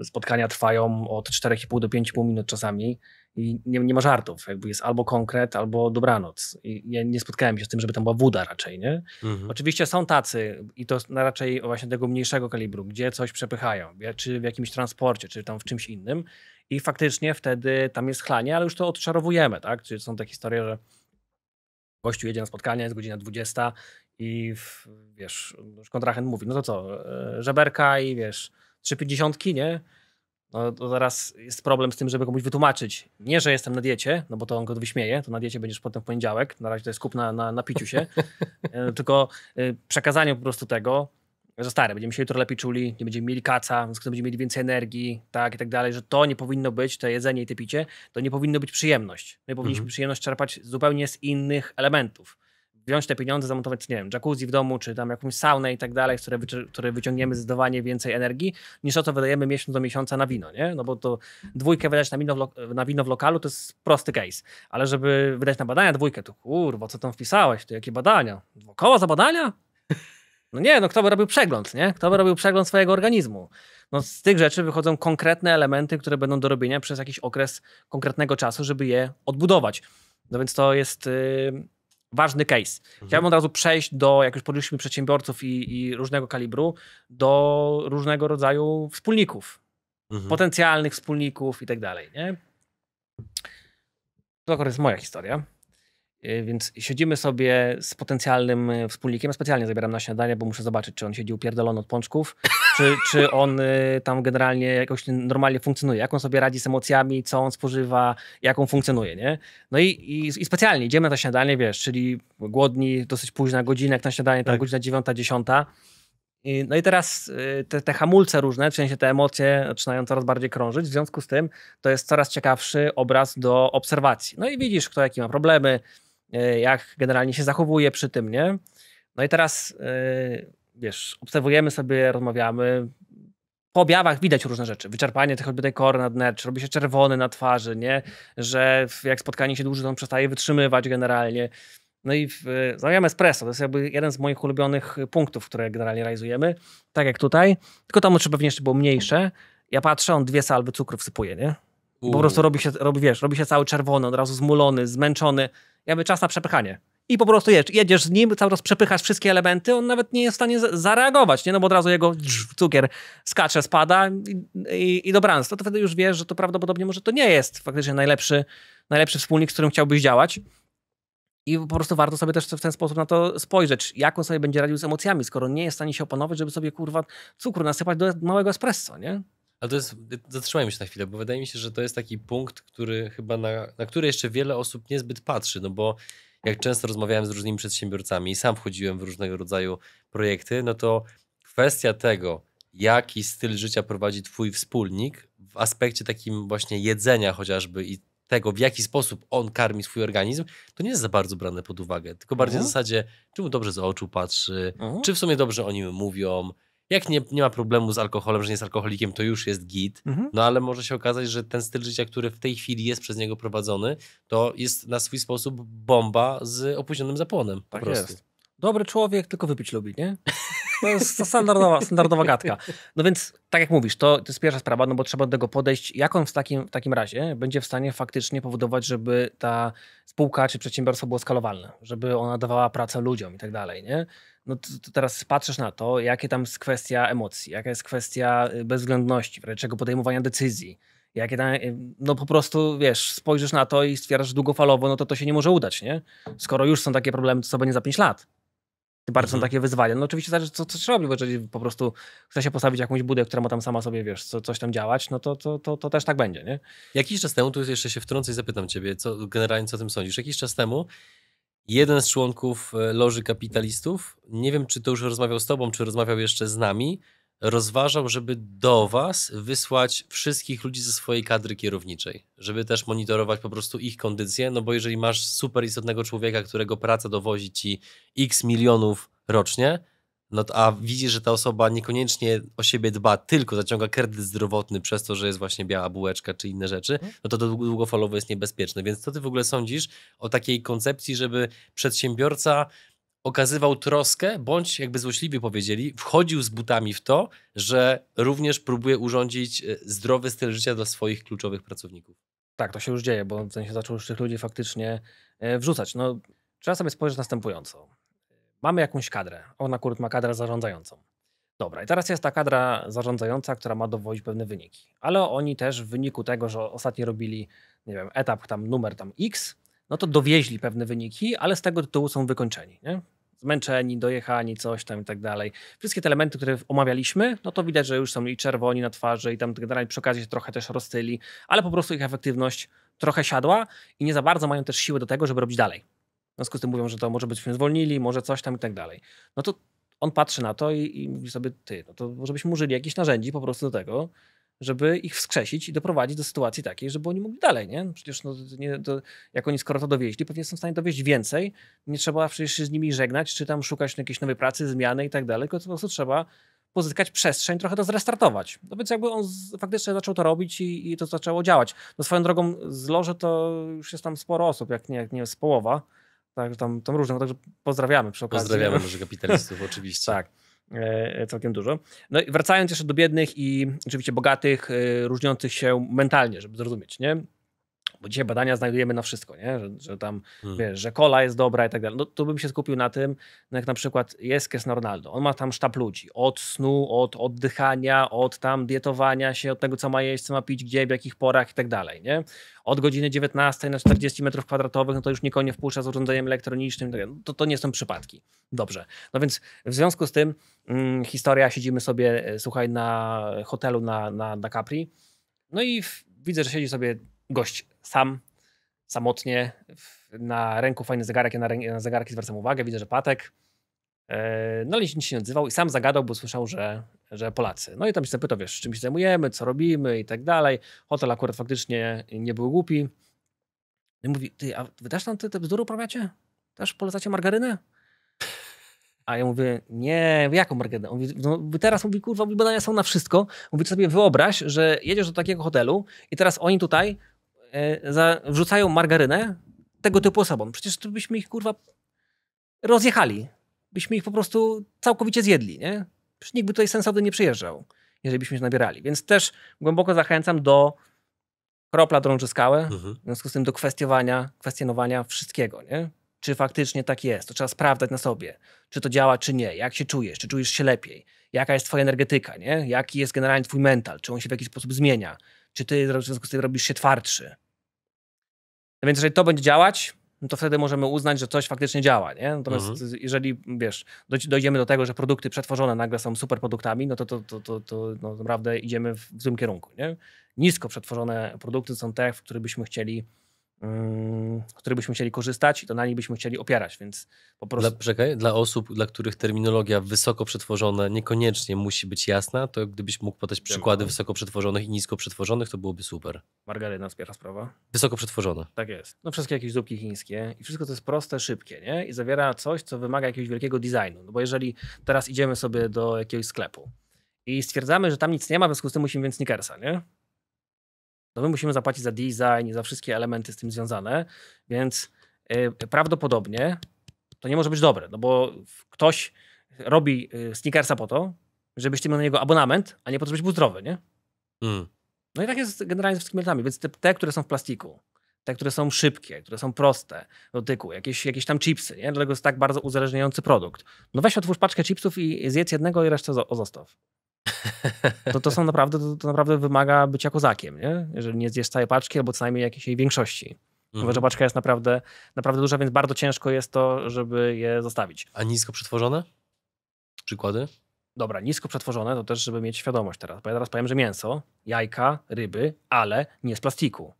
Speaker 1: spotkania trwają od 4,5 do 5,5 minut czasami i nie, nie ma żartów. Jakby jest albo konkret, albo dobranoc. I ja nie spotkałem się z tym, żeby tam była woda raczej, nie? Mhm. Oczywiście są tacy i to na raczej właśnie tego mniejszego kalibru, gdzie coś przepychają, czy w jakimś transporcie, czy tam w czymś innym i faktycznie wtedy tam jest chlanie, ale już to odczarowujemy, tak? Czyli są te historie, że gościu jedzie na spotkanie, jest godzina 20 i w, wiesz, kontrahent mówi, no to co, e, żeberka i wiesz, trzy pięćdziesiątki, nie? No to zaraz jest problem z tym, żeby komuś wytłumaczyć. Nie, że jestem na diecie, no bo to on go wyśmieje, to na diecie będziesz potem w poniedziałek, na razie to jest kup na, na, na piciu się, e, tylko y, przekazanie po prostu tego, że stary, będziemy się jutro lepiej czuli, nie będziemy mieli kaca, z tym będziemy mieli więcej energii, tak i tak dalej, że to nie powinno być, to jedzenie i te picie, to nie powinno być przyjemność. My powinniśmy mhm. przyjemność czerpać zupełnie z innych elementów wziąć te pieniądze, zamontować, nie wiem, jacuzzi w domu, czy tam jakąś saunę i tak dalej, z której, wyciągniemy zdecydowanie więcej energii, niż to, co wydajemy miesiąc do miesiąca na wino, nie? No bo to dwójkę wydać na wino, na wino w lokalu to jest prosty case, ale żeby wydać na badania dwójkę, to kurwa, co tam wpisałeś, to jakie badania? No, koła za badania? No nie, no kto by robił przegląd, nie? Kto by robił przegląd swojego organizmu? No z tych rzeczy wychodzą konkretne elementy, które będą do robienia przez jakiś okres konkretnego czasu, żeby je odbudować. No więc to jest... Yy ważny case. Mhm. Chciałbym od razu przejść do, jak już podjęliśmy przedsiębiorców i, i różnego kalibru, do różnego rodzaju wspólników, mhm. potencjalnych wspólników i tak dalej. Nie? To akurat jest moja historia. Y, więc siedzimy sobie z potencjalnym y, wspólnikiem. specjalnie zabieram na śniadanie, bo muszę zobaczyć, czy on siedzi upierdolony od pączków czy, czy on y, tam generalnie jakoś normalnie funkcjonuje, jak on sobie radzi z emocjami, co on spożywa, jak on funkcjonuje, nie? No i, i, i specjalnie idziemy na śniadanie, wiesz, czyli głodni, dosyć późna godzina, jak na śniadanie, tam tak. godzina dziewiąta, dziesiąta. No i teraz y, te, te, hamulce różne, w sensie te emocje zaczynają coraz bardziej krążyć, w związku z tym to jest coraz ciekawszy obraz do obserwacji. No i widzisz, kto jaki ma problemy, y, jak generalnie się zachowuje przy tym, nie? No i teraz wiesz, obserwujemy sobie, rozmawiamy. Po objawach widać różne rzeczy. Wyczerpanie tych choćby tej kory nad robi się czerwony na twarzy, nie? Że jak spotkanie się dłuży, to on przestaje wytrzymywać generalnie. No i zamawiam espresso, to jest jakby jeden z moich ulubionych y, punktów, które generalnie realizujemy. Tak jak tutaj, tylko tam trzeba pewnie jeszcze było mniejsze. Ja patrzę, on dwie salwy cukru wsypuje, nie? Po prostu robi się, robi, wiesz, robi się cały czerwony, od razu zmulony, zmęczony. Jakby czas na przepychanie i po prostu jedziesz, jedziesz z nim, cały czas przepychasz wszystkie elementy, on nawet nie jest w stanie zareagować, nie? no bo od razu jego cukier skacze, spada i, i, i dobranoc. To, to wtedy już wiesz, że to prawdopodobnie może to nie jest faktycznie najlepszy, najlepszy wspólnik, z którym chciałbyś działać. I po prostu warto sobie też w ten sposób na to spojrzeć, jak on sobie będzie radził z emocjami, skoro nie jest w stanie się opanować, żeby sobie kurwa cukru nasypać do małego espresso, nie?
Speaker 2: Ale to jest, zatrzymajmy się na chwilę, bo wydaje mi się, że to jest taki punkt, który chyba na, na który jeszcze wiele osób niezbyt patrzy, no bo jak często rozmawiałem z różnymi przedsiębiorcami i sam wchodziłem w różnego rodzaju projekty, no to kwestia tego, jaki styl życia prowadzi twój wspólnik w aspekcie takim właśnie jedzenia chociażby i tego, w jaki sposób on karmi swój organizm, to nie jest za bardzo brane pod uwagę. Tylko bardziej mhm. zasadzie, czy mu dobrze z oczu patrzy, mhm. czy w sumie dobrze o nim mówią, jak nie, nie ma problemu z alkoholem, że nie jest alkoholikiem, to już jest git, mhm. no ale może się okazać, że ten styl życia, który w tej chwili jest przez niego prowadzony, to jest na swój sposób bomba z opóźnionym zapłonem. Po tak prostu.
Speaker 1: jest dobry człowiek, tylko wypić lubi, nie? To jest standardowa, standardowa gadka. No więc, tak jak mówisz, to, to jest pierwsza sprawa, no bo trzeba do tego podejść, jak on w takim, w takim razie będzie w stanie faktycznie powodować, żeby ta spółka czy przedsiębiorstwo było skalowalne, żeby ona dawała pracę ludziom i tak dalej, nie? No to, to teraz patrzysz na to, jakie tam jest kwestia emocji, jaka jest kwestia y, bezwzględności, czego podejmowania decyzji, jakie tam, y, no po prostu wiesz, spojrzysz na to i stwierdzasz długofalowo, no to to się nie może udać, nie? Skoro już są takie problemy, to co będzie za 5 lat? bardzo mhm. są takie wyzwania. No oczywiście zależy, co, co trzeba robić, bo jeżeli po prostu chce się postawić jakąś budę, która ma tam sama sobie, wiesz, co, coś tam działać, no to, to, to, to też tak będzie, nie? Jakiś czas temu, tu jeszcze
Speaker 2: się wtrącę i zapytam ciebie, co, generalnie co o tym sądzisz. Jakiś czas temu jeden z członków e, Loży Kapitalistów, nie wiem, czy to już rozmawiał z tobą, czy rozmawiał jeszcze z nami, rozważał, żeby do Was wysłać wszystkich ludzi ze swojej kadry kierowniczej, żeby też monitorować po prostu ich kondycję, no bo jeżeli masz super istotnego człowieka, którego praca dowozi Ci x milionów rocznie, no to, a widzisz, że ta osoba niekoniecznie o siebie dba, tylko zaciąga kredyt zdrowotny przez to, że jest właśnie biała bułeczka czy inne rzeczy, mhm. no to to długofalowo jest niebezpieczne. Więc co ty w ogóle sądzisz o takiej koncepcji, żeby przedsiębiorca okazywał troskę, bądź jakby złośliwie powiedzieli, wchodził z butami w to, że również próbuje urządzić e, zdrowy styl życia dla swoich kluczowych pracowników.
Speaker 1: Tak, to się już dzieje, bo w sensie zaczął już tych ludzi faktycznie e, wrzucać. No, trzeba sobie spojrzeć następująco. Mamy jakąś kadrę, ona akurat ma kadrę zarządzającą. Dobra, i teraz jest ta kadra zarządzająca, która ma dowodzić pewne wyniki. Ale oni też w wyniku tego, że ostatnio robili, nie wiem, etap tam numer tam X, no to dowieźli pewne wyniki, ale z tego tytułu są wykończeni. Nie? Zmęczeni, dojechani, coś tam i tak dalej. Wszystkie te elementy, które omawialiśmy, no to widać, że już są i czerwoni na twarzy, i tam generalnie tak przy okazji się trochę też roztyli, ale po prostu ich efektywność trochę siadła i nie za bardzo mają też siły do tego, żeby robić dalej. W związku z tym mówią, że to może byśmy zwolnili, może coś tam i tak dalej. No to on patrzy na to i, i mówi sobie, ty, no to może byśmy użyli jakichś narzędzi po prostu do tego, żeby ich wskrzesić i doprowadzić do sytuacji takiej, żeby oni mogli dalej, nie? No przecież no, nie, do, jak oni skoro to dowieźli, pewnie są w stanie dowieźć więcej, nie trzeba przecież się z nimi żegnać, czy tam szukać jakiejś nowej pracy, zmiany i tak dalej, tylko po prostu trzeba pozyskać przestrzeń, trochę to zrestartować. No więc jakby on z, faktycznie zaczął to robić i, i, to zaczęło działać. No swoją drogą z loży to już jest tam sporo osób, jak nie, jak nie jest połowa, Także tam, tam różne, no także pozdrawiamy przy okazji. Pozdrawiamy może kapitalistów oczywiście. Tak. E, całkiem dużo. No i wracając jeszcze do biednych i oczywiście bogatych, e, różniących się mentalnie, żeby zrozumieć, nie? bo dzisiaj badania znajdujemy na wszystko, nie? Że, że tam, hmm. wiesz, że kola jest dobra i tak dalej. No tu bym się skupił na tym, no jak na przykład jest Cristiano Ronaldo, on ma tam sztab ludzi, od snu, od oddychania, od tam dietowania się, od tego co ma jeść, co ma pić, gdzie, w jakich porach i tak dalej, nie? Od godziny 19 na 40 metrów kwadratowych, no to już nikogo nie wpuszcza z urządzeniem elektronicznym, tak no, to, to nie są przypadki. Dobrze. No więc w związku z tym hmm, historia, siedzimy sobie, e, słuchaj, na hotelu na, na, na Capri, no i w, widzę, że siedzi sobie gość sam, samotnie na ręku fajny zegarek, ja na, na zegarki zwracam uwagę, widzę, że Patek, e, no nic się nie odzywał i sam zagadał, bo słyszał, że, że Polacy. No i tam się zapytał, wiesz, czym się zajmujemy, co robimy i tak dalej. Hotel akurat faktycznie nie był głupi. I mówi, ty, a wy też tam te, te bzdury uprawiacie? Też polecacie margarynę? A ja mówię, nie, jaką margarynę? On mówi, no, teraz mówi, kurwa, badania są na wszystko. Mówi, sobie wyobraź, że jedziesz do takiego hotelu i teraz oni tutaj E, za, wrzucają margarynę tego typu osobom. Przecież to byśmy ich kurwa rozjechali. Byśmy ich po prostu całkowicie zjedli, nie? Przecież nikt by tutaj sensownie nie przyjeżdżał, jeżeli byśmy się nabierali. Więc też głęboko zachęcam do kropla drąży skałę, mhm. w związku z tym do kwestionowania, kwestionowania wszystkiego, nie? Czy faktycznie tak jest? To trzeba sprawdzać na sobie, czy to działa, czy nie. Jak się czujesz? Czy czujesz się lepiej? Jaka jest twoja energetyka, nie? Jaki jest generalnie twój mental? Czy on się w jakiś sposób zmienia? czy ty w związku z tym robisz się twardszy. No więc jeżeli to będzie działać, no to wtedy możemy uznać, że coś faktycznie działa. Nie? Natomiast mhm. jeżeli, wiesz, dojdziemy do tego, że produkty przetworzone nagle są super produktami, no to, to, to, to, to no naprawdę idziemy w, złym kierunku. Nie? Nisko przetworzone produkty są te, w których byśmy chcieli które byśmy chcieli korzystać i to na nich byśmy chcieli opierać, więc po prostu... Dla,
Speaker 2: czekaj, dla osób, dla których terminologia wysoko przetworzona niekoniecznie musi być jasna, to gdybyś mógł podać przykłady no. wysoko przetworzonych i nisko przetworzonych, to byłoby super.
Speaker 1: Margaryna jest pierwsza sprawa.
Speaker 2: Wysoko przetworzone.
Speaker 1: Tak jest. No wszystkie jakieś zupki chińskie i wszystko to jest proste, szybkie, nie? I zawiera coś, co wymaga jakiegoś wielkiego designu, no bo jeżeli teraz idziemy sobie do jakiegoś sklepu i stwierdzamy, że tam nic nie ma, w związku z tym musimy więc sneakersa, nie? no my musimy zapłacić za design i za wszystkie elementy z tym związane, więc y, prawdopodobnie to nie może być dobre, no bo ktoś robi y, sneakersa po to, żebyś ty miał na niego abonament, a nie po to, żebyś był zdrowy, nie? Mm. No i tak jest generalnie z wszystkimi metami, więc te, te, które są w plastiku, te, które są szybkie, które są proste do dotyku, jakieś, jakieś tam chipsy, nie? dlatego jest tak bardzo uzależniający produkt. No weź otwórz paczkę chipsów i zjedz jednego i resztę zostaw. To, to są naprawdę, to, to naprawdę wymaga bycia kozakiem, nie? Jeżeli nie zjesz całej paczki, albo co najmniej jakiejś jej większości. Mhm. Bo, że mhm. paczka jest naprawdę, naprawdę duża, więc bardzo ciężko jest to, żeby je zostawić. A nisko przetworzone? Przykłady? Dobra, nisko przetworzone to też, żeby mieć świadomość teraz. Bo ja teraz powiem, że mięso, jajka, ryby, ale nie z plastiku.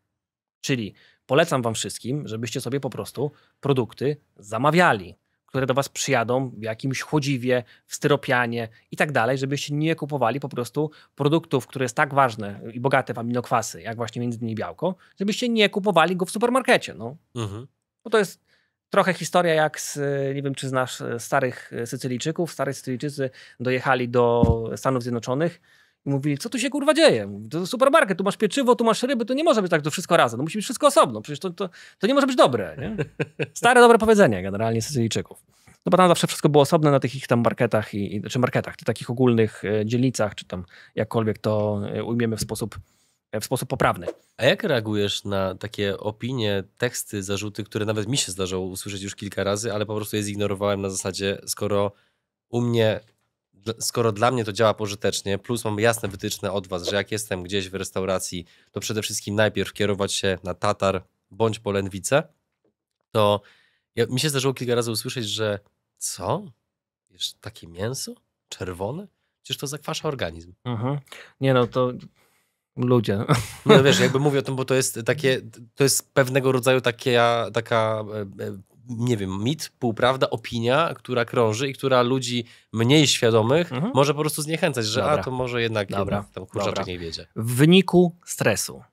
Speaker 1: Czyli polecam wam wszystkim, żebyście sobie po prostu produkty zamawiali które do was przyjadą w jakimś chłodziwie, w styropianie i tak dalej, żebyście nie kupowali po prostu produktów, które jest tak ważne i bogate w aminokwasy, jak właśnie między innymi białko, żebyście nie kupowali go w supermarkecie. No. Mhm. Bo to jest trochę historia jak z, e, nie wiem czy znasz, e, starych e, Sycylijczyków. Starych Sycylijczycy dojechali do Stanów Zjednoczonych, i mówili, co tu się kurwa dzieje? To supermarket, tu masz pieczywo, tu masz ryby, to nie może być tak to wszystko razem, to musi być wszystko osobno, przecież to, to, to nie może być dobre. Nie? Stare dobre powiedzenie generalnie Sycylijczyków. No bo tam zawsze wszystko było osobne na tych ich tam marketach, i, i, czy znaczy marketach, czy takich ogólnych e, dzielnicach, czy tam jakkolwiek to e, ujmiemy w sposób, e, w sposób poprawny.
Speaker 2: A jak reagujesz na takie opinie, teksty, zarzuty, które nawet mi się zdarzało usłyszeć już kilka razy, ale po prostu je zignorowałem na zasadzie, skoro u mnie skoro dla mnie to działa pożytecznie, plus mam jasne wytyczne od Was, że jak jestem gdzieś w restauracji, to przede wszystkim najpierw kierować się na tatar bądź polędwicę, to ja, mi się zdarzyło kilka razy usłyszeć, że co? Wiesz, takie mięso? Czerwone? Przecież to zakwasza organizm.
Speaker 1: Mhm. Nie no, to ludzie.
Speaker 2: no wiesz, jakby mówię o tym, bo to jest takie, to jest pewnego rodzaju takie, taka e, e, nie wiem, mit, półprawda, opinia, która krąży i która ludzi mniej świadomych mhm. może po prostu zniechęcać, że Dobra. a to może jednak Dobra. Jednak tam kurczaczek nie wiedzie.
Speaker 1: W wyniku stresu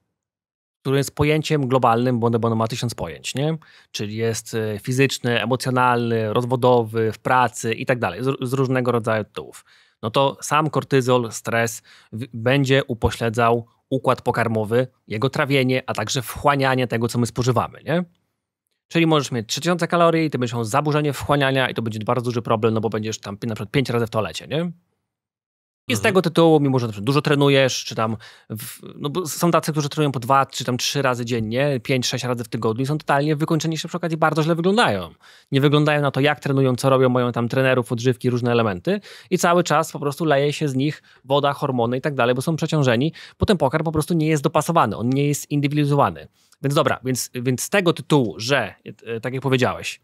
Speaker 1: który jest pojęciem globalnym, bo ono, ma tysiąc pojęć, nie? Czyli jest e, fizyczny, emocjonalny, rozwodowy, w pracy i tak dalej, z różnego rodzaju tytułów. No to sam kortyzol, stres będzie upośledzał układ pokarmowy, jego trawienie, a także wchłanianie tego, co my spożywamy, nie? Czyli możesz mieć 3000 kalorii, ty będziesz miał zaburzenie wchłaniania i to będzie bardzo duży problem, no bo będziesz tam na przykład 5 razy w toalecie, nie? I z mhm. tego tytułu, mimo że dużo trenujesz, czy tam, w, no są tacy, którzy trenują po dwa, czy tam trzy razy dziennie, pięć, sześć razy w tygodniu i są totalnie wykończeni, się przy okazji bardzo źle wyglądają. Nie wyglądają na to, jak trenują, co robią, mają tam trenerów, odżywki, różne elementy i cały czas po prostu leje się z nich woda, hormony i tak dalej, bo są przeciążeni, bo ten pokarm po prostu nie jest dopasowany, on nie jest indywidualizowany. Więc dobra, więc, więc z tego tytułu, że, e, tak jak powiedziałeś,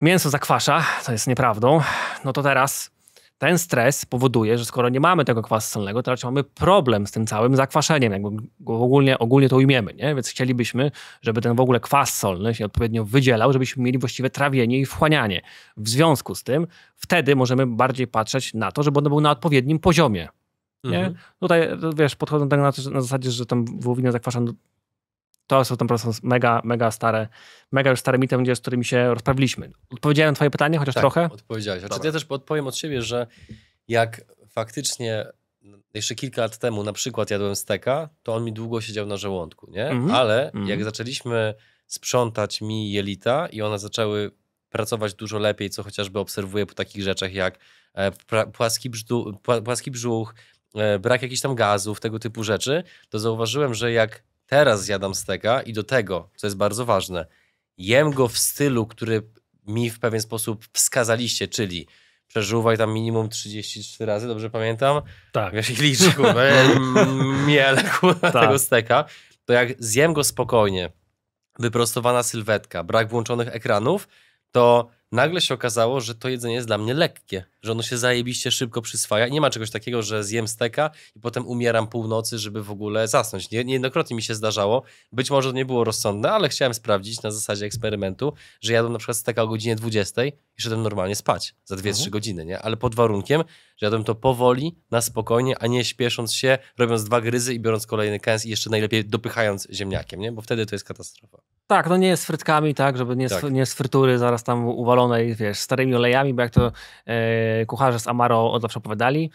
Speaker 1: mięso zakwasza, to jest nieprawdą, no to teraz ten stres powoduje, że skoro nie mamy tego kwasu solnego, to raczej mamy problem z tym całym zakwaszeniem, jakby ogólnie, ogólnie to ujmiemy, nie? Więc chcielibyśmy, żeby ten w ogóle kwas solny się odpowiednio wydzielał, żebyśmy mieli właściwe trawienie i wchłanianie. W związku z tym wtedy możemy bardziej patrzeć na to, żeby on był na odpowiednim poziomie. Nie? Mhm. Tutaj, wiesz, podchodzą tak na, na zasadzie, że tam wołowinę zakwaszam to są tam prostu mega, mega stare, mega już stare mity, z którymi się rozprawiliśmy. Odpowiedziałem na twoje pytanie, chociaż tak, trochę? odpowiedziałeś. Znaczy,
Speaker 2: ja też odpowiem od siebie, że jak faktycznie jeszcze kilka lat temu na przykład jadłem steka, to on mi długo siedział na żołądku, nie? Mm -hmm. Ale mm -hmm. jak zaczęliśmy sprzątać mi jelita i one zaczęły pracować dużo lepiej, co chociażby obserwuję po takich rzeczach jak e, płaski, brzuch, płaski e, brzuch brak jakichś tam gazów, tego typu rzeczy, to zauważyłem, że jak teraz zjadam steka i do tego, co jest bardzo ważne, jem go w stylu, który mi w pewien sposób wskazaliście, czyli przeżuwaj tam minimum 34 razy, dobrze pamiętam? Tak. Wiesz, ich liczę, kurwa, miele, kurwa, tak. tego steka. To jak zjem go spokojnie, wyprostowana sylwetka, brak włączonych ekranów, to nagle się okazało, że to jedzenie jest dla mnie lekkie, że ono się zajebiście szybko przyswaja. Nie ma czegoś takiego, że zjem steka i potem umieram północy, żeby w ogóle zasnąć. Nie, niejednokrotnie mi się zdarzało. Być może to nie było rozsądne, ale chciałem sprawdzić na zasadzie eksperymentu, że jadłem na przykład steka o godzinie 20 i szedłem normalnie spać za 2-3 mhm. godziny, nie? Ale pod warunkiem, że jadłem to powoli, na spokojnie, a nie śpiesząc się, robiąc dwa gryzy i biorąc kolejny kęs i jeszcze najlepiej dopychając ziemniakiem, nie? Bo wtedy to jest katastrofa.
Speaker 1: Tak, no nie jest frytkami, tak, żeby nie, tak. Z, nie z frytury zaraz tam uwalonej, wiesz, starymi olejami, bo jak to e, kucharze z Amaro od zawsze opowiadali,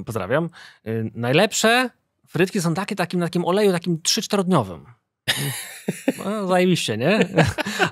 Speaker 1: e, pozdrawiam, e, najlepsze frytki są takie takim, takim oleju, takim 3-4-dniowym. No, zajebiście, nie?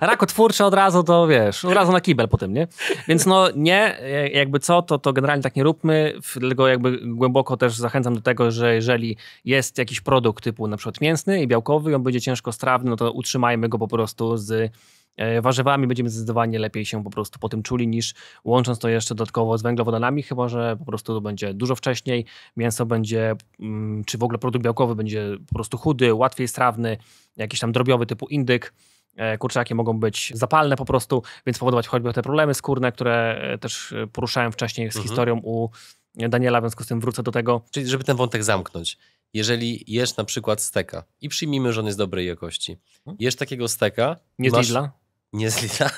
Speaker 1: Rakotwórcze od razu to wiesz, od razu na kibel potem, nie? Więc no nie, e, jakby co, to, to generalnie tak nie róbmy, dlatego jakby głęboko też zachęcam do tego, że jeżeli jest jakiś produkt typu na przykład mięsny i białkowy, on będzie ciężko strawny, no to utrzymajmy go po prostu z E, warzywami będziemy zdecydowanie lepiej się po prostu po tym czuli niż łącząc to jeszcze dodatkowo z węglowodanami, chyba że po prostu to będzie dużo wcześniej, mięso będzie, mm, czy w ogóle produkt białkowy będzie po prostu chudy, łatwiej strawny, jakiś tam drobiowy typu indyk, e, kurczaki mogą być zapalne po prostu, więc powodować choćby te problemy skórne, które e, też poruszałem wcześniej z mhm. historią u Daniela, w związku z tym wrócę do tego. Czyli żeby ten wątek zamknąć, jeżeli jesz na przykład steka i przyjmijmy, że on jest dobrej
Speaker 2: jakości, mhm. jesz takiego steka... Nie masz... z nie zlina.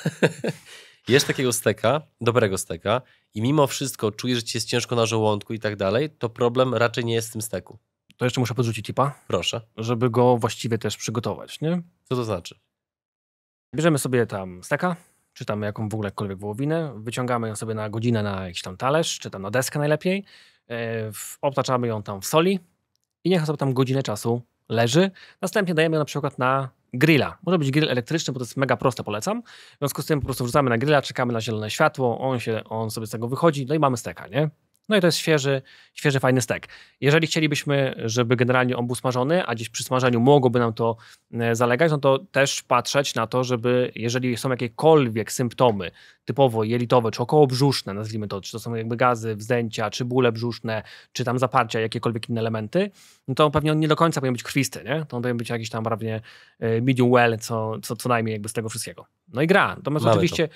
Speaker 2: Jesz takiego steka, dobrego steka i mimo wszystko czujesz, że ci jest ciężko na żołądku i tak dalej, to problem raczej nie jest w tym steku.
Speaker 1: To jeszcze muszę podrzucić tipa. Proszę. Żeby go właściwie też przygotować, nie? Co to znaczy? Bierzemy sobie tam steka, czy tam jaką w ogóle jakkolwiek wołowinę, wyciągamy ją sobie na godzinę na jakiś tam talerz, czy tam na deskę najlepiej, yy, obtaczamy ją tam w soli i niech sobie tam godzinę czasu leży. Następnie dajemy ją na przykład na grilla. Może być grill elektryczny, bo to jest mega proste, polecam. W związku z tym po prostu wrzucamy na grilla, czekamy na zielone światło, on, się, on sobie z tego wychodzi, no i mamy steka, nie? No i to jest świeży, świeży fajny stek. Jeżeli chcielibyśmy, żeby generalnie on był smażony, a gdzieś przy smażeniu mogłoby nam to e, zalegać, no to też patrzeć na to, żeby jeżeli są jakiekolwiek symptomy typowo jelitowe czy okołobrzuszne, nazwijmy to, czy to są jakby gazy, wzdęcia, czy bóle brzuszne, czy tam zaparcia, jakiekolwiek inne elementy, no to pewnie on nie do końca powinien być krwisty, nie? To on powinien być jakiś tam prawie e, medium well, co, co, co najmniej jakby z tego wszystkiego. No i gra. Natomiast Mamy oczywiście to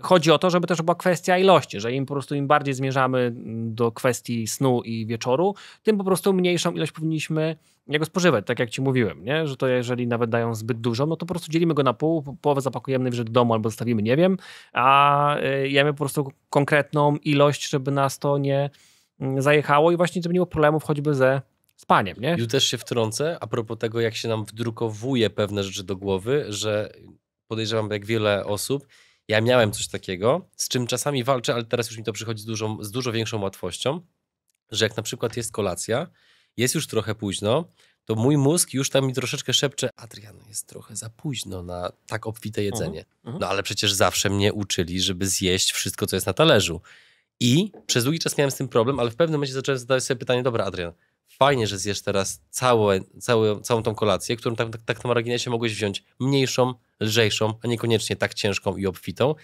Speaker 1: chodzi o to, żeby też była kwestia ilości, że im po prostu im bardziej zmierzamy do kwestii snu i wieczoru, tym po prostu mniejszą ilość powinniśmy jego spożywać, tak jak ci mówiłem, nie? że to jeżeli nawet dają zbyt dużo, no to po prostu dzielimy go na pół, połowę zapakujemy w domu albo zostawimy, nie wiem, a y, jemy po prostu konkretną ilość, żeby nas to nie mm, zajechało i właśnie żeby nie było problemów choćby ze spaniem, nie?
Speaker 2: Już też się wtrącę a propos tego, jak się nam wdrukowuje pewne rzeczy do głowy, że podejrzewam, jak wiele osób ja miałem coś takiego, z czym czasami walczę, ale teraz już mi to przychodzi z, z dużo większą łatwością, że jak na przykład jest kolacja, jest już trochę późno, to mój mózg już tam mi troszeczkę szepcze, Adrian, jest trochę za późno na tak obfite mhm, jedzenie. Uh mhm. -huh. No ale przecież zawsze mnie uczyli, żeby zjeść wszystko, co jest na talerzu. I przez długi czas miałem z tym problem, ale w pewnym momencie zacząłem zadawać sobie pytanie, dobra Adrian, fajnie, że zjesz teraz całe, całe, całą tą kolację, którą tak, tak, tak na marginesie mogłeś wziąć mniejszą, lżejszą, a niekoniecznie tak ciężką i obfitą.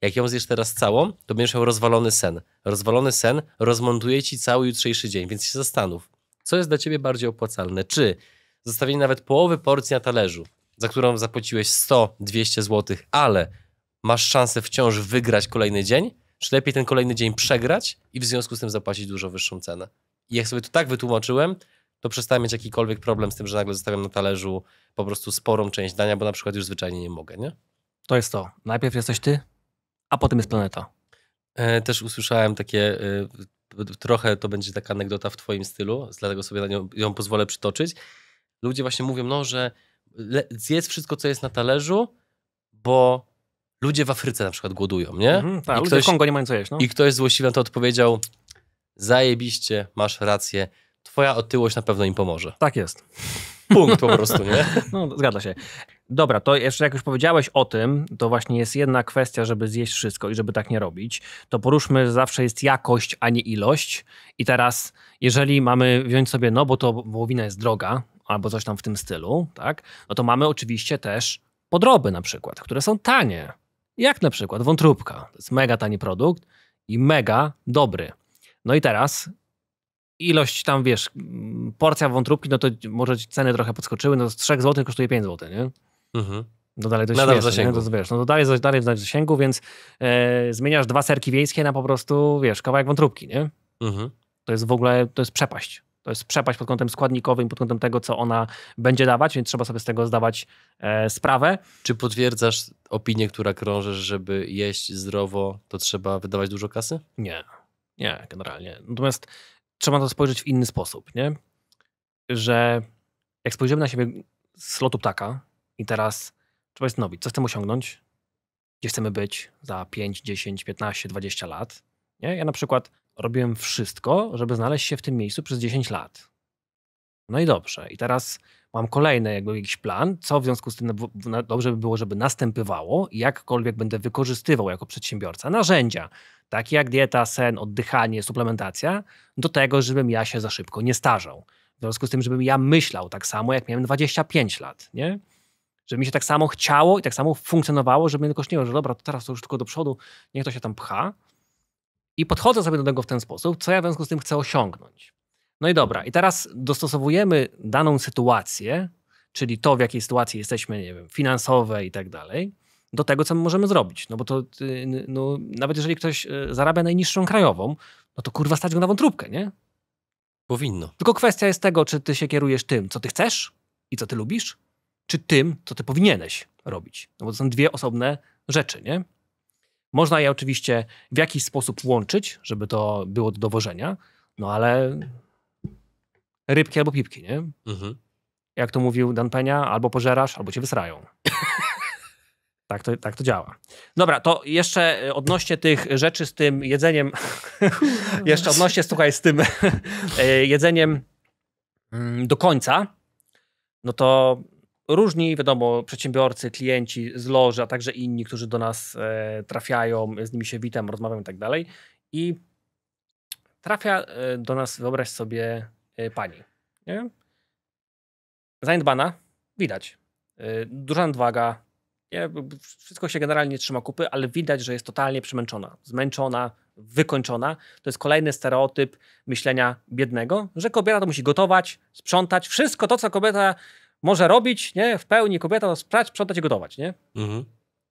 Speaker 2: Jak ją zjesz teraz całą, to będziesz miał rozwalony sen. Rozwalony sen rozmontuje ci cały jutrzejszy dzień, więc się zastanów, co jest dla ciebie bardziej opłacalne. Czy zostawienie nawet połowy porcji na talerzu, za którą zapłaciłeś 100-200 zł, ale masz szansę wciąż wygrać kolejny dzień, czy lepiej ten kolejny dzień przegrać i w związku z tym zapłacić dużo wyższą cenę. I jak sobie to tak wytłumaczyłem, to przestaje mieć jakikolwiek problem z tym, że nagle zostawiam na talerzu po prostu sporą część dania, bo na przykład już zwyczajnie nie mogę, nie?
Speaker 1: To jest to. Najpierw jesteś ty, a potem jest planeta.
Speaker 2: E, też usłyszałem takie, e, trochę to będzie taka anegdota w twoim stylu, dlatego sobie nią, ją pozwolę przytoczyć. Ludzie właśnie mówią, no, że zjedz wszystko, co jest na talerzu, bo ludzie w Afryce na przykład głodują, nie? Mhm, tak, I ludzie w Kongo nie mają co jeść. No. I ktoś złośliwy na to odpowiedział, zajebiście, masz rację,
Speaker 1: Twoja otyłość na pewno im pomoże. Tak jest. Punkt po prostu, nie? No, zgadza się. Dobra, to jeszcze jak już powiedziałeś o tym, to właśnie jest jedna kwestia, żeby zjeść wszystko i żeby tak nie robić. To poruszmy, że zawsze jest jakość, a nie ilość. I teraz, jeżeli mamy wziąć sobie, no bo to wołowina jest droga, albo coś tam w tym stylu, tak? No to mamy oczywiście też podroby na przykład, które są tanie. Jak na przykład wątróbka. To jest mega tani produkt i mega dobry. No i teraz ilość tam, wiesz, porcja wątróbki, no to może ceny trochę podskoczyły, no z 3 zł kosztuje 5 zł, nie? Mhm. No dalej to się nie? To, wiesz, no to dalej, dalej w zasięgu, więc e, zmieniasz dwa serki wiejskie na po prostu, wiesz, kawałek wątróbki, nie? Mhm. To jest w ogóle, to jest przepaść. To jest przepaść pod kątem składnikowym, pod kątem tego, co ona będzie dawać, więc trzeba sobie z tego zdawać e, sprawę.
Speaker 2: Czy potwierdzasz opinię, która krąży, żeby jeść
Speaker 1: zdrowo,
Speaker 2: to trzeba wydawać dużo kasy?
Speaker 1: Nie. Nie, generalnie. Natomiast trzeba na to spojrzeć w inny sposób, nie? Że jak spojrzymy na siebie z lotu ptaka i teraz trzeba zastanowić, co chcemy osiągnąć, gdzie chcemy być za 5, 10, 15, 20 lat. Nie? Ja na przykład robiłem wszystko, żeby znaleźć się w tym miejscu przez 10 lat. No i dobrze. I teraz mam kolejny jakby jakiś plan, co w związku z tym no, dobrze by było, żeby następowało i jakkolwiek będę wykorzystywał jako przedsiębiorca narzędzia, takie jak dieta, sen, oddychanie, suplementacja, do tego, żebym ja się za szybko nie starzał. W związku z tym, żebym ja myślał tak samo, jak miałem 25 lat, nie? Żeby mi się tak samo chciało i tak samo funkcjonowało, żeby mnie tylko nie że dobra, to teraz to już tylko do przodu, niech to się tam pcha. I podchodzę sobie do tego w ten sposób, co ja w związku z tym chcę osiągnąć. No i dobra, i teraz dostosowujemy daną sytuację, czyli to, w jakiej sytuacji jesteśmy, nie wiem, finansowe i tak dalej, do tego, co my możemy zrobić. No bo to, y, no, nawet jeżeli ktoś y, zarabia najniższą krajową, no to kurwa stać go na wątróbkę, nie? Powinno. Tylko kwestia jest tego, czy ty się kierujesz tym, co ty chcesz i co ty lubisz, czy tym, co ty powinieneś robić. No bo to są dwie osobne rzeczy, nie? Można je oczywiście w jakiś sposób łączyć, żeby to było do dowożenia, no ale rybki albo pipki, nie? Mhm. Jak to mówił Dan Penia, albo pożerasz, albo cię wysrają. Tak to, tak to działa. Dobra, to jeszcze e, odnośnie tych rzeczy z tym jedzeniem, jeszcze odnośnie, słuchaj, z tym e, jedzeniem mm, do końca, no to różni, wiadomo, przedsiębiorcy, klienci z loży, a także inni, którzy do nas e, trafiają, z nimi się witam, rozmawiam i tak dalej. I trafia do nas, wyobraź sobie, Y, pani. Nie? widać. Y, duża nadwaga. Nie? Wszystko się generalnie trzyma kupy, ale widać, że jest totalnie przemęczona, zmęczona, wykończona. To jest kolejny stereotyp myślenia biednego, że kobieta to musi gotować, sprzątać, wszystko to, co kobieta może robić, nie? w pełni kobieta to sprać, sprzątać i gotować. Nie? Mhm.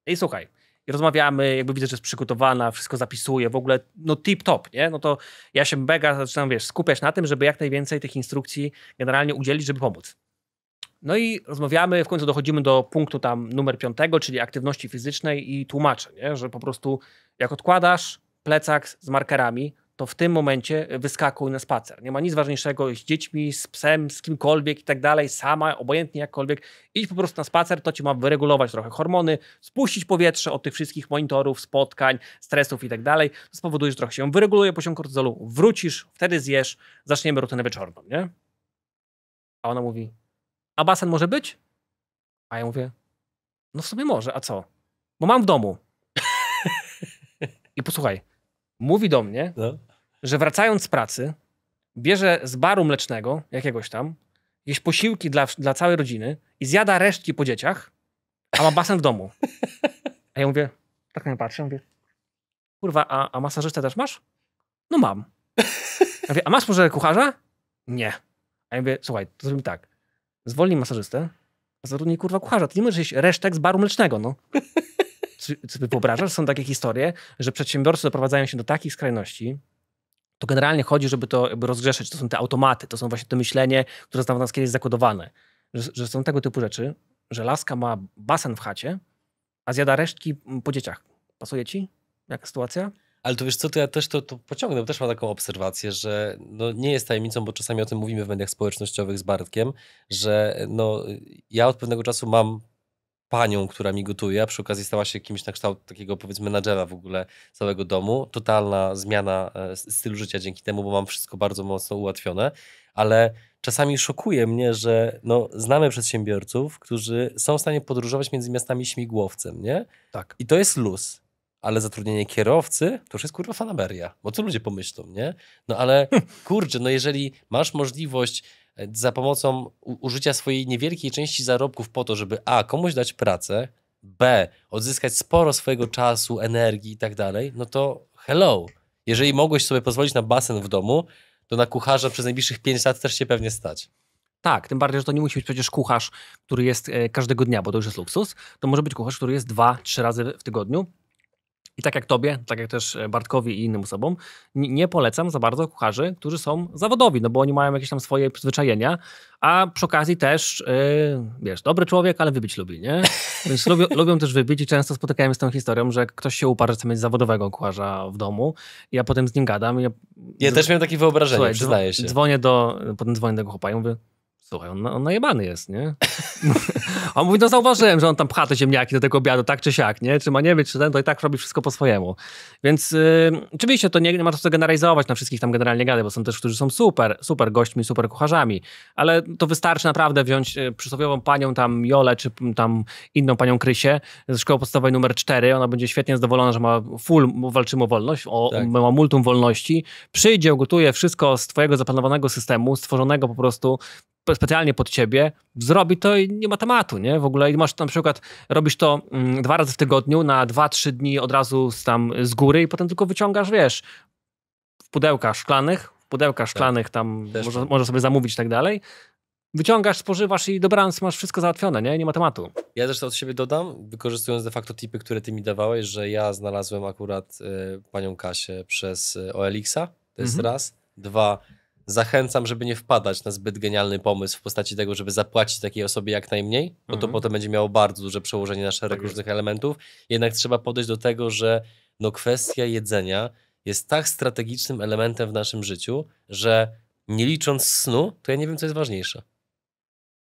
Speaker 1: I słuchaj, i rozmawiamy, jakby widzę, że jest przygotowana, wszystko zapisuje, w ogóle no tip top, nie? No to ja się mega zaczynam, wiesz, skupiać na tym, żeby jak najwięcej tych instrukcji generalnie udzielić, żeby pomóc. No i rozmawiamy, w końcu dochodzimy do punktu tam numer piątego, czyli aktywności fizycznej i tłumaczę, nie? że po prostu jak odkładasz plecak z markerami, to w tym momencie wyskakuj na spacer. Nie ma nic ważniejszego z dziećmi, z psem, z kimkolwiek i tak dalej, sama, obojętnie jakkolwiek. Idź po prostu na spacer, to ci ma wyregulować trochę hormony, spuścić powietrze od tych wszystkich monitorów, spotkań, stresów i tak dalej. To spowoduje, że trochę się wyreguluje poziom kortyzolu, wrócisz, wtedy zjesz, zaczniemy rutynę wieczorną, nie? A ona mówi, a basen może być? A ja mówię, no w sumie może, a co? Bo mam w domu. I posłuchaj, mówi do mnie, no że wracając z pracy, bierze z baru mlecznego jakiegoś tam jakieś posiłki dla, dla całej rodziny i zjada resztki po dzieciach, a ma basen w domu. A ja mówię, tak na mnie patrzę, mówię, kurwa, a, a masażystę też masz? No mam. Ja mówię, a masz może kucharza? Nie. A ja mówię, słuchaj, to zrobimy tak. Zwolnij masażystę, a zatrudnij kurwa kucharza. Ty nie możesz jeść resztek z baru mlecznego, no. Czy, czy wyobrażasz? Są takie historie, że przedsiębiorcy doprowadzają się do takich skrajności, to generalnie chodzi, żeby to jakby rozgrzeszyć. To są te automaty, to są właśnie to myślenie, które zostało nas kiedyś zakodowane. Że, że są tego typu rzeczy, że laska ma basen w chacie, a zjada resztki mm, po dzieciach. Pasuje ci? Jaka sytuacja?
Speaker 2: Ale to wiesz co, to ja też to, to pociągnę, też mam taką obserwację, że no nie jest tajemnicą, bo czasami o tym mówimy w mediach społecznościowych z Bartkiem, że no ja od pewnego czasu mam panią, która mi gotuje, a przy okazji stała się kimś na kształt takiego powiedzmy menadżera w ogóle całego domu. Totalna zmiana e, stylu życia dzięki temu, bo mam wszystko bardzo mocno ułatwione, ale czasami szokuje mnie, że no, znamy przedsiębiorców, którzy są w stanie podróżować między miastami śmigłowcem, nie? Tak. I to jest luz. Ale zatrudnienie kierowcy to już jest kurwa fanaberia, bo co ludzie pomyślą, nie? No ale kurczę, no jeżeli masz możliwość za pomocą użycia swojej niewielkiej części zarobków po to, żeby a. komuś dać pracę, b. odzyskać sporo swojego czasu, energii i tak dalej, no to hello. Jeżeli mogłeś sobie pozwolić na basen w domu, to na kucharza przez najbliższych
Speaker 1: 5 lat też się pewnie stać. Tak, tym bardziej, że to nie musi być przecież kucharz, który jest e, każdego dnia, bo to już jest luksus. To może być kucharz, który jest dwa, trzy razy w tygodniu i tak jak tobie, tak jak też e, Bartkowi i innym osobom, nie polecam za bardzo kucharzy, którzy są zawodowi, no bo oni mają jakieś tam swoje przyzwyczajenia, a przy okazji też, yy, wiesz, dobry człowiek, ale wybić lubi, nie? Więc lubią, lubią, też wybić i często spotykałem się z tą historią, że ktoś się uparł, chce mieć zawodowego kucharza w domu i ja potem z nim gadam. ja, ja też miałem takie wyobrażenie, przyznaję się. Dzwonię do, potem dzwonię do chłopa i mówię, Słuchaj, on, on najebany jest, nie? on mówi, no zauważyłem, że on tam pcha te ziemniaki do tego obiadu, tak czy siak, nie? Czy ma nie być, czy ten, to i tak robi wszystko po swojemu. Więc yy, oczywiście to nie, nie ma co generalizować, na wszystkich tam generalnie gadę, bo są też, którzy są super, super gośćmi, super kucharzami, ale to wystarczy naprawdę wziąć y, przysłowiową panią tam Jolę, czy mm, tam inną panią Krysię ze szkoły podstawowej numer 4, ona będzie świetnie zadowolona, że ma full, walczymy o wolność, o, tak. ma multum wolności, przyjdzie, gotuje wszystko z twojego zaplanowanego systemu, stworzonego po prostu specjalnie pod ciebie, zrobi to i nie ma tematu, nie? W ogóle i masz na przykład, robisz to mm, dwa razy w tygodniu na dwa, trzy dni od razu z tam z góry i potem tylko wyciągasz, wiesz, w pudełkach szklanych, w pudełkach tak. szklanych tam można, można tak. sobie zamówić i tak dalej. Wyciągasz, spożywasz i dobranoc, masz wszystko załatwione, nie? Nie ma tematu.
Speaker 2: Ja zresztą od siebie dodam, wykorzystując de facto tipy, które ty mi dawałeś, że ja znalazłem akurat y, panią Kasię przez y, OLX-a, to jest mhm. raz. Dwa, zachęcam, żeby nie wpadać na zbyt genialny pomysł w postaci tego, żeby zapłacić takiej osobie jak najmniej, bo to mm-hmm. potem będzie miało bardzo duże przełożenie na szereg tak różnych jest. elementów. Jednak trzeba podejść do tego, że no kwestia jedzenia jest tak strategicznym elementem w naszym życiu, że nie licząc snu, to ja nie wiem, co jest ważniejsze.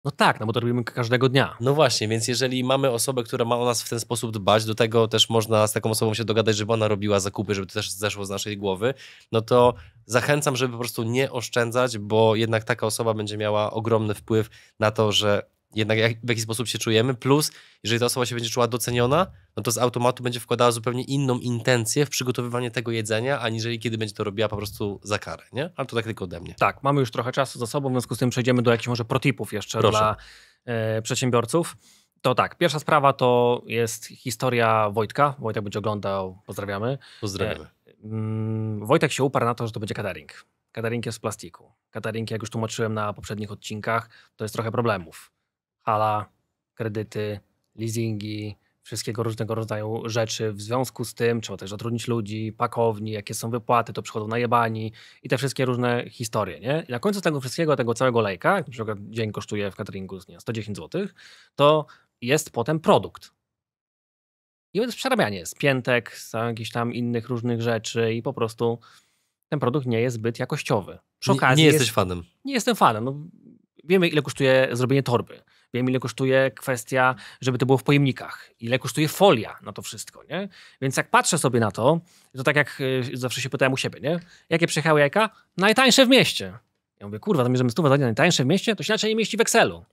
Speaker 2: No tak, no bo to robimy każdego dnia. No właśnie, więc jeżeli mamy osobę, która ma o nas w ten sposób dbać, do tego też można z taką osobą się dogadać, żeby ona robiła zakupy, żeby to też zeszło z naszej głowy, no to zachęcam, żeby po prostu nie oszczędzać, bo jednak taka osoba będzie miała ogromny wpływ na to, że jednak jak, w jaki sposób się czujemy, plus jeżeli ta osoba się będzie czuła doceniona, no to z automatu będzie wkładała zupełnie inną intencję w
Speaker 1: przygotowywanie tego jedzenia, aniżeli kiedy będzie to robiła po prostu za karę, nie? Ale to tak tylko ode mnie. Tak, mamy już trochę czasu za sobą, w związku z tym przejdziemy do jakichś może protipów jeszcze Proszę. dla e, przedsiębiorców. To tak, pierwsza sprawa to jest historia Wojtka. Wojtek będzie oglądał, pozdrawiamy. Pozdrawiamy. E, mm, Wojtek się uparł na to, że to będzie catering. Catering jest z plastiku. Catering, jak już tłumaczyłem na poprzednich odcinkach, to jest trochę problemów hala, kredyty, leasingi, wszystkiego różnego rodzaju rzeczy. W związku z tym trzeba też zatrudnić ludzi, pakowni, jakie są wypłaty, to przychodzą najebani i te wszystkie różne historie. Nie? I na końcu tego wszystkiego, tego całego lejka, jak na przykład dzień kosztuje w cateringu nie, 110 zł, to jest potem produkt. I to jest przerabianie z piętek, z jakichś tam innych różnych rzeczy i po prostu ten produkt nie jest zbyt jakościowy. Przy okazji nie, nie jesteś jest, fanem. Nie jestem fanem. No, wiemy, ile kosztuje zrobienie torby Wiem, ile kosztuje kwestia, żeby to było w pojemnikach, ile kosztuje folia na to wszystko, nie? Więc jak patrzę sobie na to, to tak jak e, zawsze się pytałem u siebie, nie? Jakie przyjechały jajka? Najtańsze w mieście. Ja mówię, kurwa, mierzymy stówę zadać najtańsze w mieście? To się inaczej nie mieści w Excelu.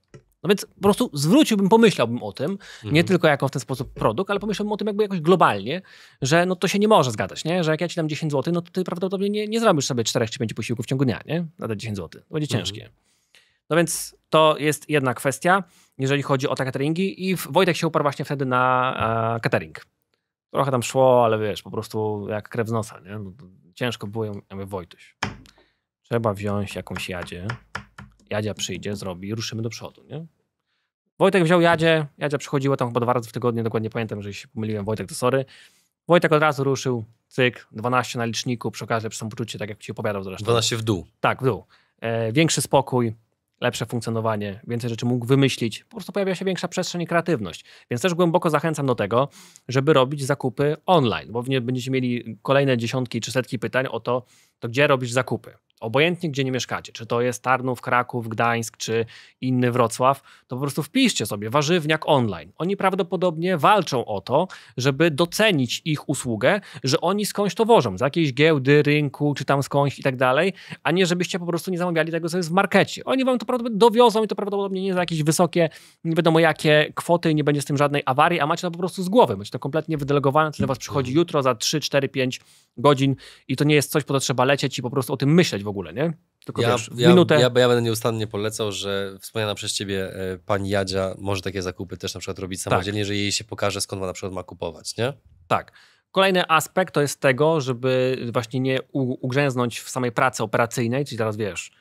Speaker 1: No więc po prostu zwróciłbym, pomyślałbym o tym, mhm. nie tylko jako w ten sposób produkt, ale pomyślałbym o tym jakby jakoś globalnie, że no to się nie może zgadzać, nie? że jak ja ci dam 10 zł, no to ty prawdopodobnie nie, nie zrobisz sobie 4 czy 5 posiłków w ciągu dnia, nie? Na te 10 zł. To będzie mhm. ciężkie. No więc to jest jedna kwestia, jeżeli chodzi o te cateringi i Wojtek się uparł właśnie wtedy na e, catering. Trochę tam szło, ale wiesz, po prostu jak krew z nosa, nie? No, ciężko było, ja mówię, Wojtuś, trzeba wziąć jakąś jadzie, Jadzia przyjdzie, zrobi ruszymy do przodu, nie? Wojtek wziął Jadzie, Jadzia przychodziła tam chyba dwa razy w tygodniu, dokładnie pamiętam, że się pomyliłem, Wojtek to sorry. Wojtek od razu ruszył, cyk, 12 na liczniku, przy okazji przy poczucie, tak jak ci opowiadał zresztą. 12 w dół. Tak, w dół. E, większy spokój, lepsze funkcjonowanie, więcej rzeczy mógł wymyślić, po prostu pojawia się większa przestrzeń i kreatywność. Więc też głęboko zachęcam do tego, żeby robić zakupy online, bo będziecie mieli kolejne dziesiątki czy setki pytań o to, to gdzie robisz zakupy obojętnie gdzie nie mieszkacie, czy to jest Tarnów, Kraków, Gdańsk, czy inny Wrocław, to po prostu wpiszcie sobie warzywniak online. Oni prawdopodobnie walczą o to, żeby docenić ich usługę, że oni skądś to wożą, z jakiejś giełdy, rynku, czy tam skądś i tak dalej, a nie żebyście po prostu nie zamawiali tego, co jest w markecie. Oni wam to prawdopodobnie dowiozą i to prawdopodobnie nie za jakieś wysokie, nie wiadomo jakie kwoty, nie będzie z tym żadnej awarii, a macie to po prostu z głowy, macie to kompletnie wydelegowane, co do was przychodzi mhm. jutro za 3, 4, 5 godzin i to nie jest coś, po co trzeba lecieć i po prostu o tym myśleć w ogóle, nie? Tylko ja, wiesz, ja, minutę... ja, ja,
Speaker 2: będę nieustannie polecał, że wspomniana przez ciebie e, pani Jadzia może takie zakupy też na przykład robić tak. samodzielnie, tak. że jej się pokaże, skąd ma na przykład ma kupować, nie? Tak.
Speaker 1: Kolejny aspekt to jest tego, żeby właśnie nie ugrzęznąć w samej pracy operacyjnej, czyli teraz wiesz,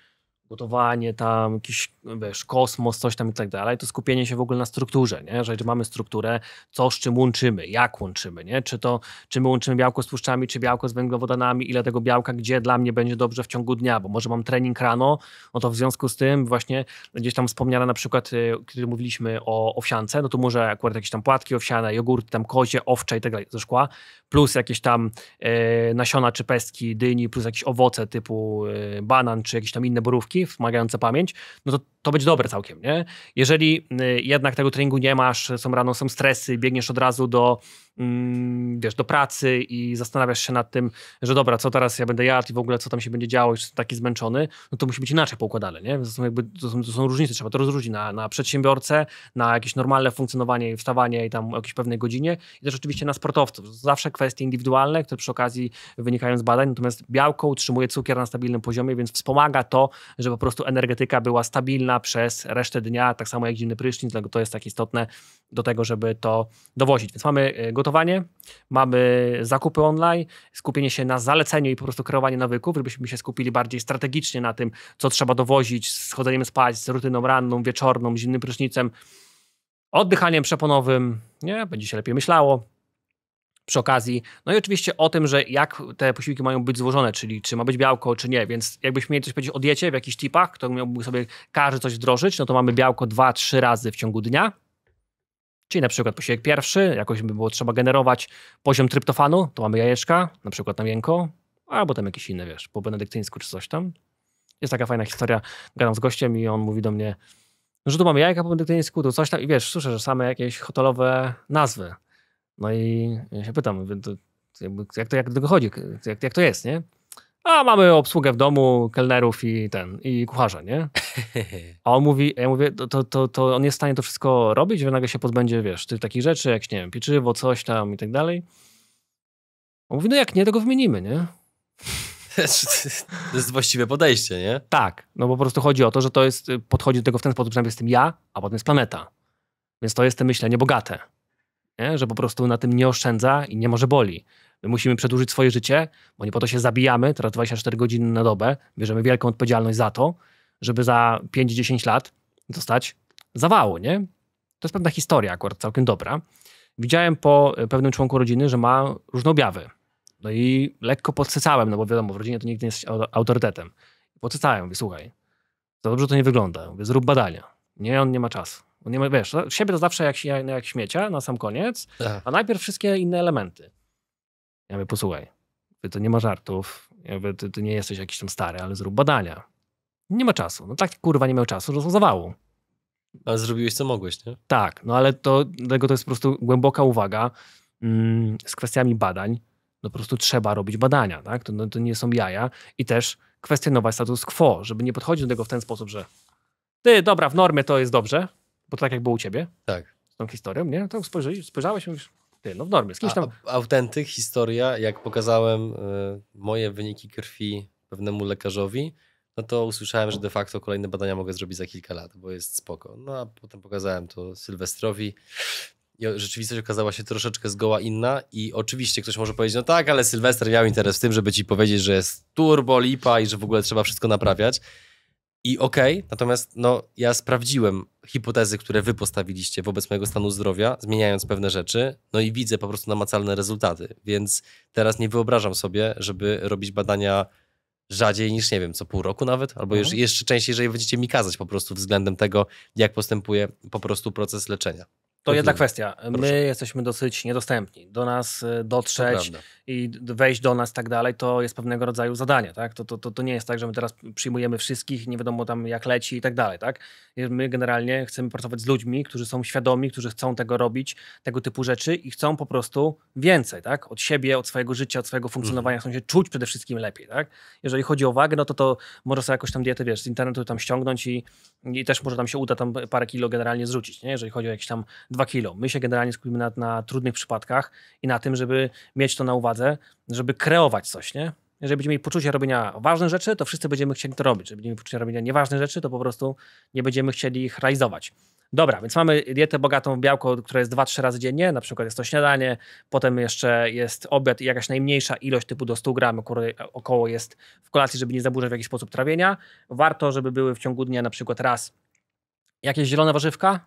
Speaker 1: gotowanie tam, jakiś no wiesz, kosmos, coś tam i tak dalej, to skupienie się w ogóle na strukturze, nie? że mamy strukturę, co z czym łączymy, jak łączymy, nie? Czy, to, czy my łączymy białko z tłuszczami, czy białko z węglowodanami, ile tego białka, gdzie dla mnie będzie dobrze w ciągu dnia, bo może mam trening rano, no to w związku z tym właśnie gdzieś tam wspomniana na przykład, y, kiedy mówiliśmy o owsiance, no to może akurat jakieś tam płatki owsiane, jogurty tam kozie, owcze i tak dalej ze szkła, plus jakieś tam e, nasiona czy pestki dyni, plus jakieś owoce typu e, banan, czy jakieś tam inne borówki, wymagające pamięć, no to to być dobre całkiem, nie? Jeżeli y, jednak tego treningu nie masz, są rano, są stresy, biegniesz od razu do, mm, wiesz, do pracy i zastanawiasz się nad tym, że dobra, co teraz ja będę jadł i w ogóle co tam się będzie działo, i jestem taki zmęczony, no to musi być inaczej poukładane, nie? To są, jakby, to są, to są różnice, trzeba to rozróżnić na, na przedsiębiorcę, na jakieś normalne funkcjonowanie i wstawanie i tam o jakiejś pewnej godzinie i też oczywiście na sportowców. Zawsze kwestie indywidualne, które przy okazji wynikają z badań, natomiast białko utrzymuje cukier na stabilnym poziomie, więc wspomaga to, że po prostu energetyka była stabilna, przez resztę dnia, tak samo jak zimny prysznic, dlatego to jest tak istotne do tego, żeby to dowozić. Więc mamy e, gotowanie, mamy zakupy online, skupienie się na zaleceniu i po prostu kreowanie nawyków, żebyśmy się skupili bardziej strategicznie na tym, co trzeba dowozić z chodzeniem spać, z rutyną ranną, wieczorną, zimnym prysznicem, oddychaniem przeponowym, nie? Będzie się lepiej myślało, przy okazji. No i oczywiście o tym, że jak te posiłki mają być złożone, czyli czy ma być białko, czy nie. Więc jakbyśmy mieli coś powiedzieć o diecie w jakichś tipach, kto miałby sobie każdy coś wdrożyć, no to mamy białko 2-3 razy w ciągu dnia. Czyli na przykład posiłek pierwszy, jakoś by było trzeba generować poziom tryptofanu, to mamy jajeczka, na przykład na miękko, albo tam jakieś inne, wiesz, po benedyktyńsku czy coś tam. Jest taka fajna historia, gadam z gościem i on mówi do mnie, że tu mamy jajka po benedyktyńsku, tu coś tam i wiesz, słyszę, że same jakieś hotelowe nazwy. No i ja się pytam, jak to, jak do tego chodzi, jak, jak to jest, nie? A mamy obsługę w domu, kelnerów i ten, i kucharza, nie? A on mówi, ja mówię, to, to, to on jest w stanie to wszystko robić, że nagle się pozbędzie, wiesz, tych takich rzeczy, jak, nie wiem, pieczywo, coś tam i tak dalej. On mówi, no jak nie, tego wymienimy, nie? to jest właściwe podejście, nie? Tak, no bo po prostu chodzi o to, że to jest, podchodzi do tego w ten sposób, że najpierw jestem ja, a potem jest planeta. Więc to jest te myślenie bogate nie? że po prostu na tym nie oszczędza i nie może boli. My musimy przedłużyć swoje życie, bo nie po to się zabijamy, teraz 24 godziny na dobę, bierzemy wielką odpowiedzialność za to, żeby za 5-10 lat dostać zawału, nie? To jest pewna historia akurat całkiem dobra. Widziałem po e, pewnym członku rodziny, że ma różne objawy. No i lekko podsycałem, no bo wiadomo, w rodzinie to nigdy nie jest autorytetem. Podsycałem, mówię, słuchaj, za dobrze to nie wygląda, mówię, zrób badania. Nie, on nie ma czasu. Bo nie, wiesz, no, siebie to zawsze jak, jak śmiecia na sam koniec, Aha. Tak. a najpierw wszystkie inne elementy. Ja mówię, posłuchaj, to nie ma żartów, jakby ty, ty, nie jesteś jakiś tam stary, ale zrób badania. Nie ma czasu. No tak kurwa nie miał czasu, że są zawału.
Speaker 2: Ale zrobiłeś co mogłeś, nie?
Speaker 1: Tak, no ale to, dlatego to jest po prostu głęboka uwaga mm, z kwestiami badań. No po prostu trzeba robić badania, tak? To, no, to nie są jaja. I też kwestionować status quo, żeby nie podchodzić do tego w ten sposób, że ty, dobra, w normie to jest dobrze, bo to tak jak było u ciebie. Tak. Z tą historią, nie? No to spojrzy, spojrzałeś i mówisz, ty, no w normie. Z kimś tam... A, autentyk, historia, jak pokazałem
Speaker 2: y, moje wyniki krwi pewnemu lekarzowi, no to usłyszałem, że de facto kolejne badania mogę zrobić za kilka lat, bo jest spoko. No a potem pokazałem to Sylwestrowi i rzeczywistość okazała się troszeczkę zgoła inna i oczywiście ktoś może powiedzieć, no tak, ale Sylwester miał interes w tym, żeby ci powiedzieć, że jest turbo lipa i że w ogóle trzeba wszystko naprawiać. I okej, okay, natomiast no, ja sprawdziłem hipotezy, które wy postawiliście wobec mojego stanu zdrowia, zmieniając pewne rzeczy, no i widzę po prostu namacalne rezultaty. Więc teraz nie wyobrażam sobie, żeby robić badania rzadziej niż, nie wiem, co pół roku nawet, albo mhm. jeszcze, jeszcze częściej, jeżeli będziecie mi kazać po prostu względem tego, jak postępuje po prostu proces leczenia. To jedna kwestia.
Speaker 1: My jesteśmy dosyć niedostępni. Do nas e, dotrzeć i wejść do nas i tak dalej, to jest pewnego rodzaju zadanie, tak? To, to, to, to nie jest tak, że my teraz przyjmujemy wszystkich, nie wiadomo tam jak leci i tak dalej, tak? My generalnie chcemy pracować z ludźmi, którzy są świadomi, którzy chcą tego robić, tego typu rzeczy i chcą po prostu więcej, tak? Od siebie, od swojego życia, od swojego funkcjonowania mhm. chcą się czuć przede wszystkim lepiej, tak? Jeżeli chodzi o wagę, no to to może sobie jakoś tam dietę, wiesz, z internetu tam ściągnąć i, i też może tam się uda tam parę kilo generalnie zrzucić, nie? Jeżeli chodzi o jakieś tam dwa kilo. My się generalnie skupimy na, na trudnych przypadkach i na tym, żeby mieć to na uwadze, władzę, żeby kreować coś, nie? Jeżeli będziemy mieli poczucie robienia ważnych rzeczy, to wszyscy będziemy chcieli to robić. Jeżeli będziemy mieli poczucie robienia nieważnych rzeczy, to po prostu nie będziemy chcieli ich realizować. Dobra, więc mamy dietę bogatą w białko, która jest 2-3 razy dziennie, na przykład jest to śniadanie, potem jeszcze jest obiad i jakaś najmniejsza ilość typu do 100 gram około jest w kolacji, żeby nie zaburzać w jakiś sposób trawienia. Warto, żeby były w ciągu dnia na przykład raz jakieś zielone warzywka,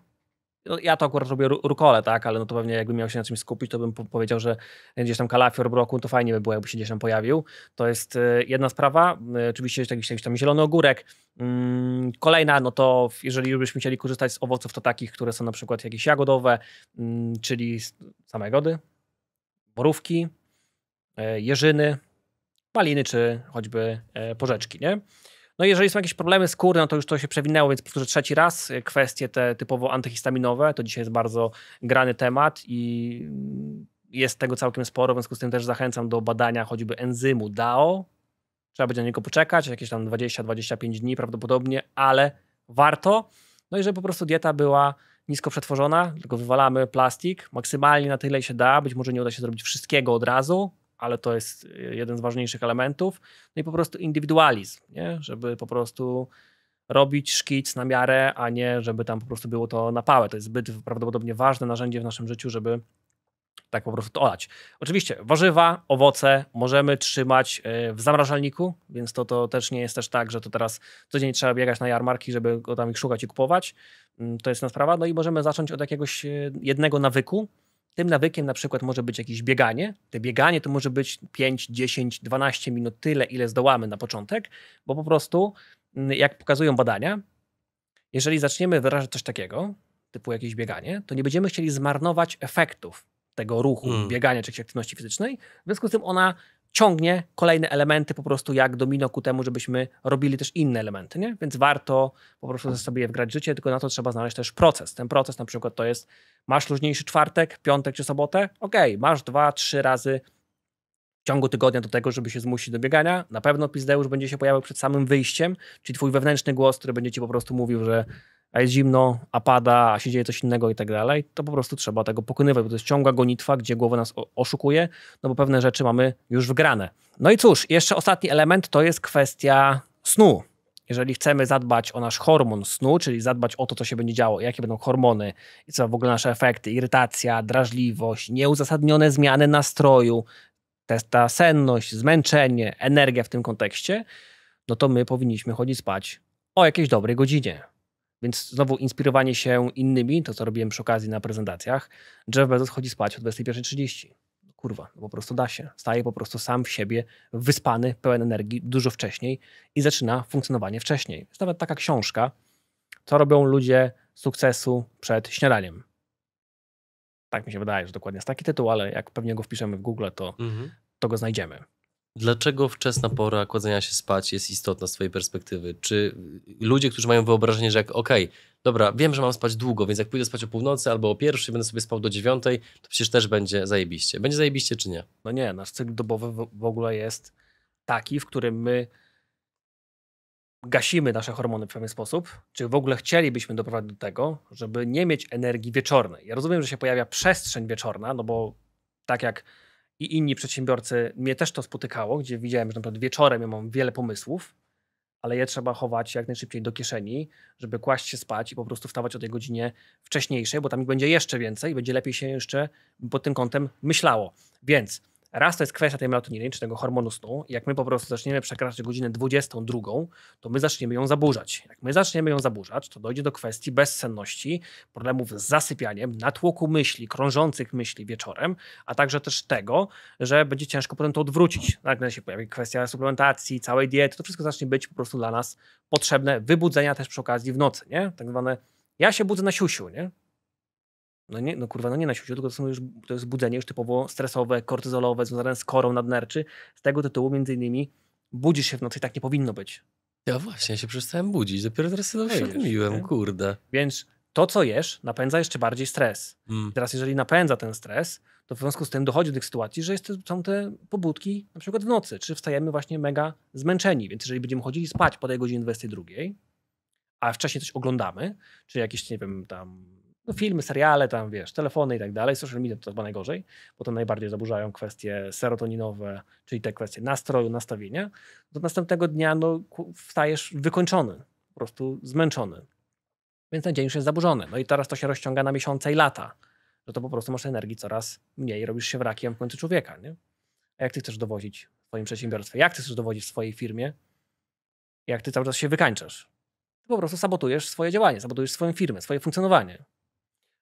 Speaker 1: no, ja to akurat robię rukole, tak, ale no to pewnie jakbym miał się na czymś skupić, to bym powiedział, że gdzieś tam kalafior broku, to fajnie by było, jakby się gdzieś tam pojawił. To jest e, jedna sprawa. E, oczywiście jakiś, jakiś tam zielony ogórek. Mm, kolejna, no to jeżeli byśmy chcieli korzystać z owoców, to takich, które są na przykład jakieś jagodowe, mm, czyli same jagody, borówki, e, jeżyny, maliny czy choćby porzeczki, nie? No jeżeli są jakieś problemy skórne, no to już to się przewinęło, więc powtórzę trzeci raz kwestie te typowo antyhistaminowe. To dzisiaj jest bardzo grany temat i jest tego całkiem sporo, w związku z tym też zachęcam do badania choćby enzymu DAO. Trzeba będzie na niego poczekać, jakieś tam 20-25 dni prawdopodobnie, ale warto. No i żeby po prostu dieta była nisko przetworzona, tylko wywalamy plastik maksymalnie na tyle się da. Być może nie uda się zrobić wszystkiego od razu, ale to jest e, jeden z ważniejszych elementów. No i po prostu indywidualizm, nie? żeby po prostu robić szkic na miarę, a nie żeby tam po prostu było to na pałę. To jest zbyt prawdopodobnie ważne narzędzie w naszym życiu, żeby tak po prostu to olać. Oczywiście warzywa, owoce możemy trzymać e, w zamrażalniku, więc to, to też nie jest też tak, że to teraz codziennie trzeba biegać na jarmarki, żeby go tam ich szukać i kupować. Mm, to jest jedna sprawa. No i możemy zacząć od jakiegoś e, jednego nawyku, tym nawykiem na przykład może być jakieś bieganie. Te bieganie to może być 5, 10, 12 minut, tyle ile zdołamy na początek, bo po prostu, mm, jak pokazują badania, jeżeli zaczniemy wyrażać coś takiego, typu jakieś bieganie, to nie będziemy chcieli zmarnować efektów tego ruchu, mm. biegania czy aktywności fizycznej. W związku z tym ona ciągnie kolejne elementy po prostu jak domino ku temu, żebyśmy robili też inne elementy, nie? Więc warto po prostu sobie wgrać życie, tylko na to trzeba znaleźć też proces. Ten proces na przykład to jest masz luźniejszy czwartek, piątek czy sobotę? Okej, okay, masz dwa, trzy razy w ciągu tygodnia do tego, żeby się zmusić do biegania. Na pewno pizdeusz będzie się pojawiał przed samym wyjściem, czyli twój wewnętrzny głos, który będzie ci po prostu mówił, że a jest zimno, a pada, a się dzieje coś innego i tak dalej, to po prostu trzeba tego pokonywać, bo to jest ciągła gonitwa, gdzie głowa nas oszukuje, no bo pewne rzeczy mamy już wgrane. No i cóż, jeszcze ostatni element to jest kwestia snu. Jeżeli chcemy zadbać o nasz hormon snu, czyli zadbać o to, co się będzie działo, jakie będą hormony i co w ogóle nasze efekty, irytacja, drażliwość, nieuzasadnione zmiany nastroju, ta senność, zmęczenie, energia w tym kontekście, no to my powinniśmy chodzić spać o jakiejś dobrej godzinie więc znowu inspirowanie się innymi, to co robiłem przy okazji na prezentacjach. Jeff Bezos chodzi spać o 21.30. Kurwa, no po prostu da się. Staje po prostu sam w siebie, wyspany, pełen energii, dużo wcześniej i zaczyna funkcjonowanie wcześniej. Jest nawet taka książka, co robią ludzie sukcesu przed śniadaniem. Tak mi się wydaje, że dokładnie jest taki tytuł, ale jak pewnie go wpiszemy w Google, to, mhm. to go znajdziemy.
Speaker 2: Dlaczego wczesna pora kładzenia się spać jest istotna z Twojej perspektywy? Czy ludzie, którzy mają wyobrażenie, że jak okej, okay, dobra, wiem, że mam spać długo, więc jak pójdę spać o północy albo o pierwszej, będę sobie spał do dziewiątej, to przecież też będzie zajebiście. Będzie zajebiście czy nie?
Speaker 1: No nie, nasz cykl dobowy w ogóle jest taki, w którym my gasimy nasze hormony w pewien sposób, czy w ogóle chcielibyśmy doprowadzić do tego, żeby nie mieć energii wieczornej. Ja rozumiem, że się pojawia przestrzeń wieczorna, no bo tak jak i inni przedsiębiorcy, mnie też to spotykało, gdzie widziałem, że na przykład wieczorem ja mam wiele pomysłów, ale je trzeba chować jak najszybciej do kieszeni, żeby kłaść się spać i po prostu wstawać o tej godzinie wcześniejszej, bo tam będzie jeszcze więcej i będzie lepiej się jeszcze pod tym kątem myślało. Więc Raz to jest kwestia tej melatoniny, czy tego hormonu snu. Jak my po prostu zaczniemy przekraczać godzinę 22, to my zaczniemy ją zaburzać. Jak my zaczniemy ją zaburzać, to dojdzie do kwestii bezsenności, problemów z zasypianiem, natłoku myśli, krążących myśli wieczorem, a także też tego, że będzie ciężko potem to odwrócić. Nagle się pojawi kwestia suplementacji, całej diety, to wszystko zacznie być po prostu dla nas potrzebne, wybudzenia też przy okazji w nocy, nie? Tak zwane ja się budzę na siusiu, nie? no nie, no kurwa, no nie na siusiu, tylko to, są już, to jest budzenie już typowo stresowe, kortyzolowe, związane z korą nadnerczy. Z tego tytułu między innymi budzisz się w nocy, tak nie powinno być. Ja właśnie, się przestałem budzić, dopiero teraz sobie uświadomiłem, kurde. Więc to, co jesz, napędza jeszcze bardziej stres. Mm. Teraz, jeżeli napędza ten stres, to w związku z tym dochodzi do tych sytuacji, że jest, są te pobudki na przykład w nocy, czy wstajemy właśnie mega zmęczeni. Więc jeżeli będziemy chodzili spać po tej godzinie 22, a wcześniej coś oglądamy, czy jakieś, nie wiem, tam no filmy, seriale, tam wiesz, telefony i tak dalej, social media to chyba tak najgorzej, bo to najbardziej zaburzają kwestie serotoninowe, czyli te kwestie nastroju, nastawienia, do następnego dnia no, wstajesz wykończony, po prostu zmęczony. Więc ten dzień już jest zaburzony. No i teraz to się rozciąga na miesiące i lata, że to po prostu masz energii coraz mniej, robisz się wrakiem w końcu człowieka, nie? A jak ty chcesz dowodzić w swoim przedsiębiorstwie? Jak ty chcesz dowodzić w swojej firmie? Jak ty cały czas się wykańczasz? po prostu sabotujesz swoje działanie, sabotujesz swoją firmę, swoje funkcjonowanie.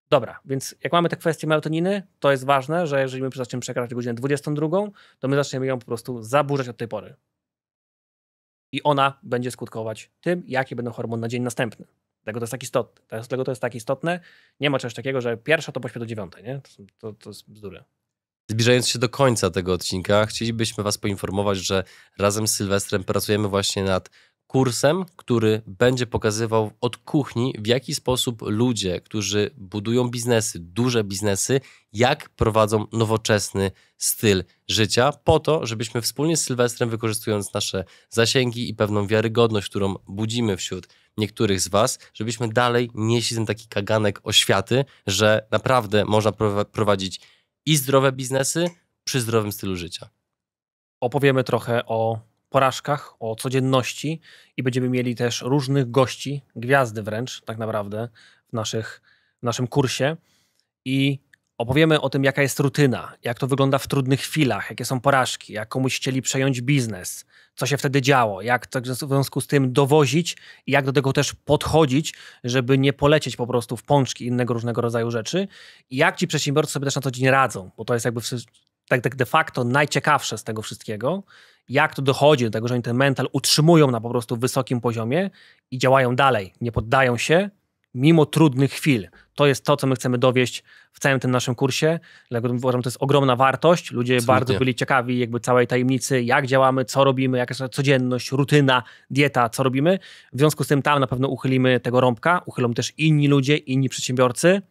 Speaker 1: Dobra, więc jak mamy te kwestie melatoniny, to jest ważne, że jeżeli my zaczniemy przekraczać godzinę 22, to my zaczniemy ją po prostu zaburzać od tej pory. I ona będzie skutkować tym, jakie będą hormony na dzień następny. Dlatego to jest tak istotne. Dlatego to jest tak istotne. Nie ma czegoś takiego, że pierwsza to po do dziewiątej, nie? To, to, to jest bzdura.
Speaker 2: Zbliżając się do końca tego odcinka, chcielibyśmy Was poinformować, że razem z Sylwestrem pracujemy właśnie nad kursem, który będzie pokazywał od kuchni, w jaki sposób ludzie, którzy budują biznesy, duże biznesy, jak prowadzą nowoczesny styl życia, po to, żebyśmy wspólnie z Sylwestrem, wykorzystując nasze zasięgi i pewną wiarygodność, którą budzimy wśród niektórych z Was, żebyśmy dalej nieśli ten taki kaganek oświaty, że naprawdę można prowadzić i zdrowe biznesy przy zdrowym stylu życia.
Speaker 1: Opowiemy trochę o porażkach, o codzienności i będziemy mieli też różnych gości, gwiazdy wręcz tak naprawdę w, naszych, w naszym kursie i opowiemy o tym, jaka jest rutyna, jak to wygląda w trudnych chwilach, jakie są porażki, jak komuś chcieli przejąć biznes, co się wtedy działo, jak to w związku z tym dowozić i jak do tego też podchodzić, żeby nie polecieć po prostu w pączki innego różnego rodzaju rzeczy i jak ci przedsiębiorcy sobie też na co dzień radzą, bo to jest jakby tak, tak de facto najciekawsze z tego wszystkiego jak to dochodzi do tego, że oni ten mental utrzymują na po prostu wysokim poziomie i działają dalej, nie poddają się mimo trudnych chwil. To jest to, co my chcemy dowieść w całym tym naszym kursie. Dlatego uważam, że to jest ogromna wartość. Ludzie bardzo byli ciekawi jakby całej tajemnicy, jak działamy, co robimy, jaka jest codzienność, rutyna, dieta, co robimy. W związku z tym tam na pewno uchylimy tego rąbka, uchylą też inni ludzie, inni przedsiębiorcy.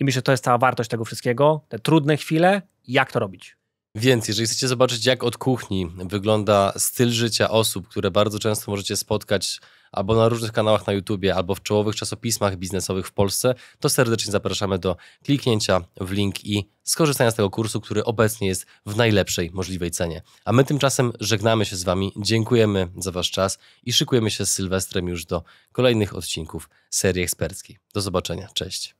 Speaker 1: I myślę, że to jest cała wartość tego wszystkiego. Te trudne chwile, jak to robić.
Speaker 2: Więc jeżeli chcecie zobaczyć, jak od kuchni wygląda styl życia osób, które bardzo często możecie spotkać albo na różnych kanałach na YouTube, albo w czołowych czasopismach biznesowych w Polsce, to serdecznie zapraszamy do kliknięcia w link i skorzystania z tego kursu, który obecnie jest w najlepszej możliwej cenie. A my tymczasem żegnamy się z Wami, dziękujemy za Wasz czas i szykujemy się z Sylwestrem już do kolejnych odcinków serii eksperckiej. Do zobaczenia, cześć.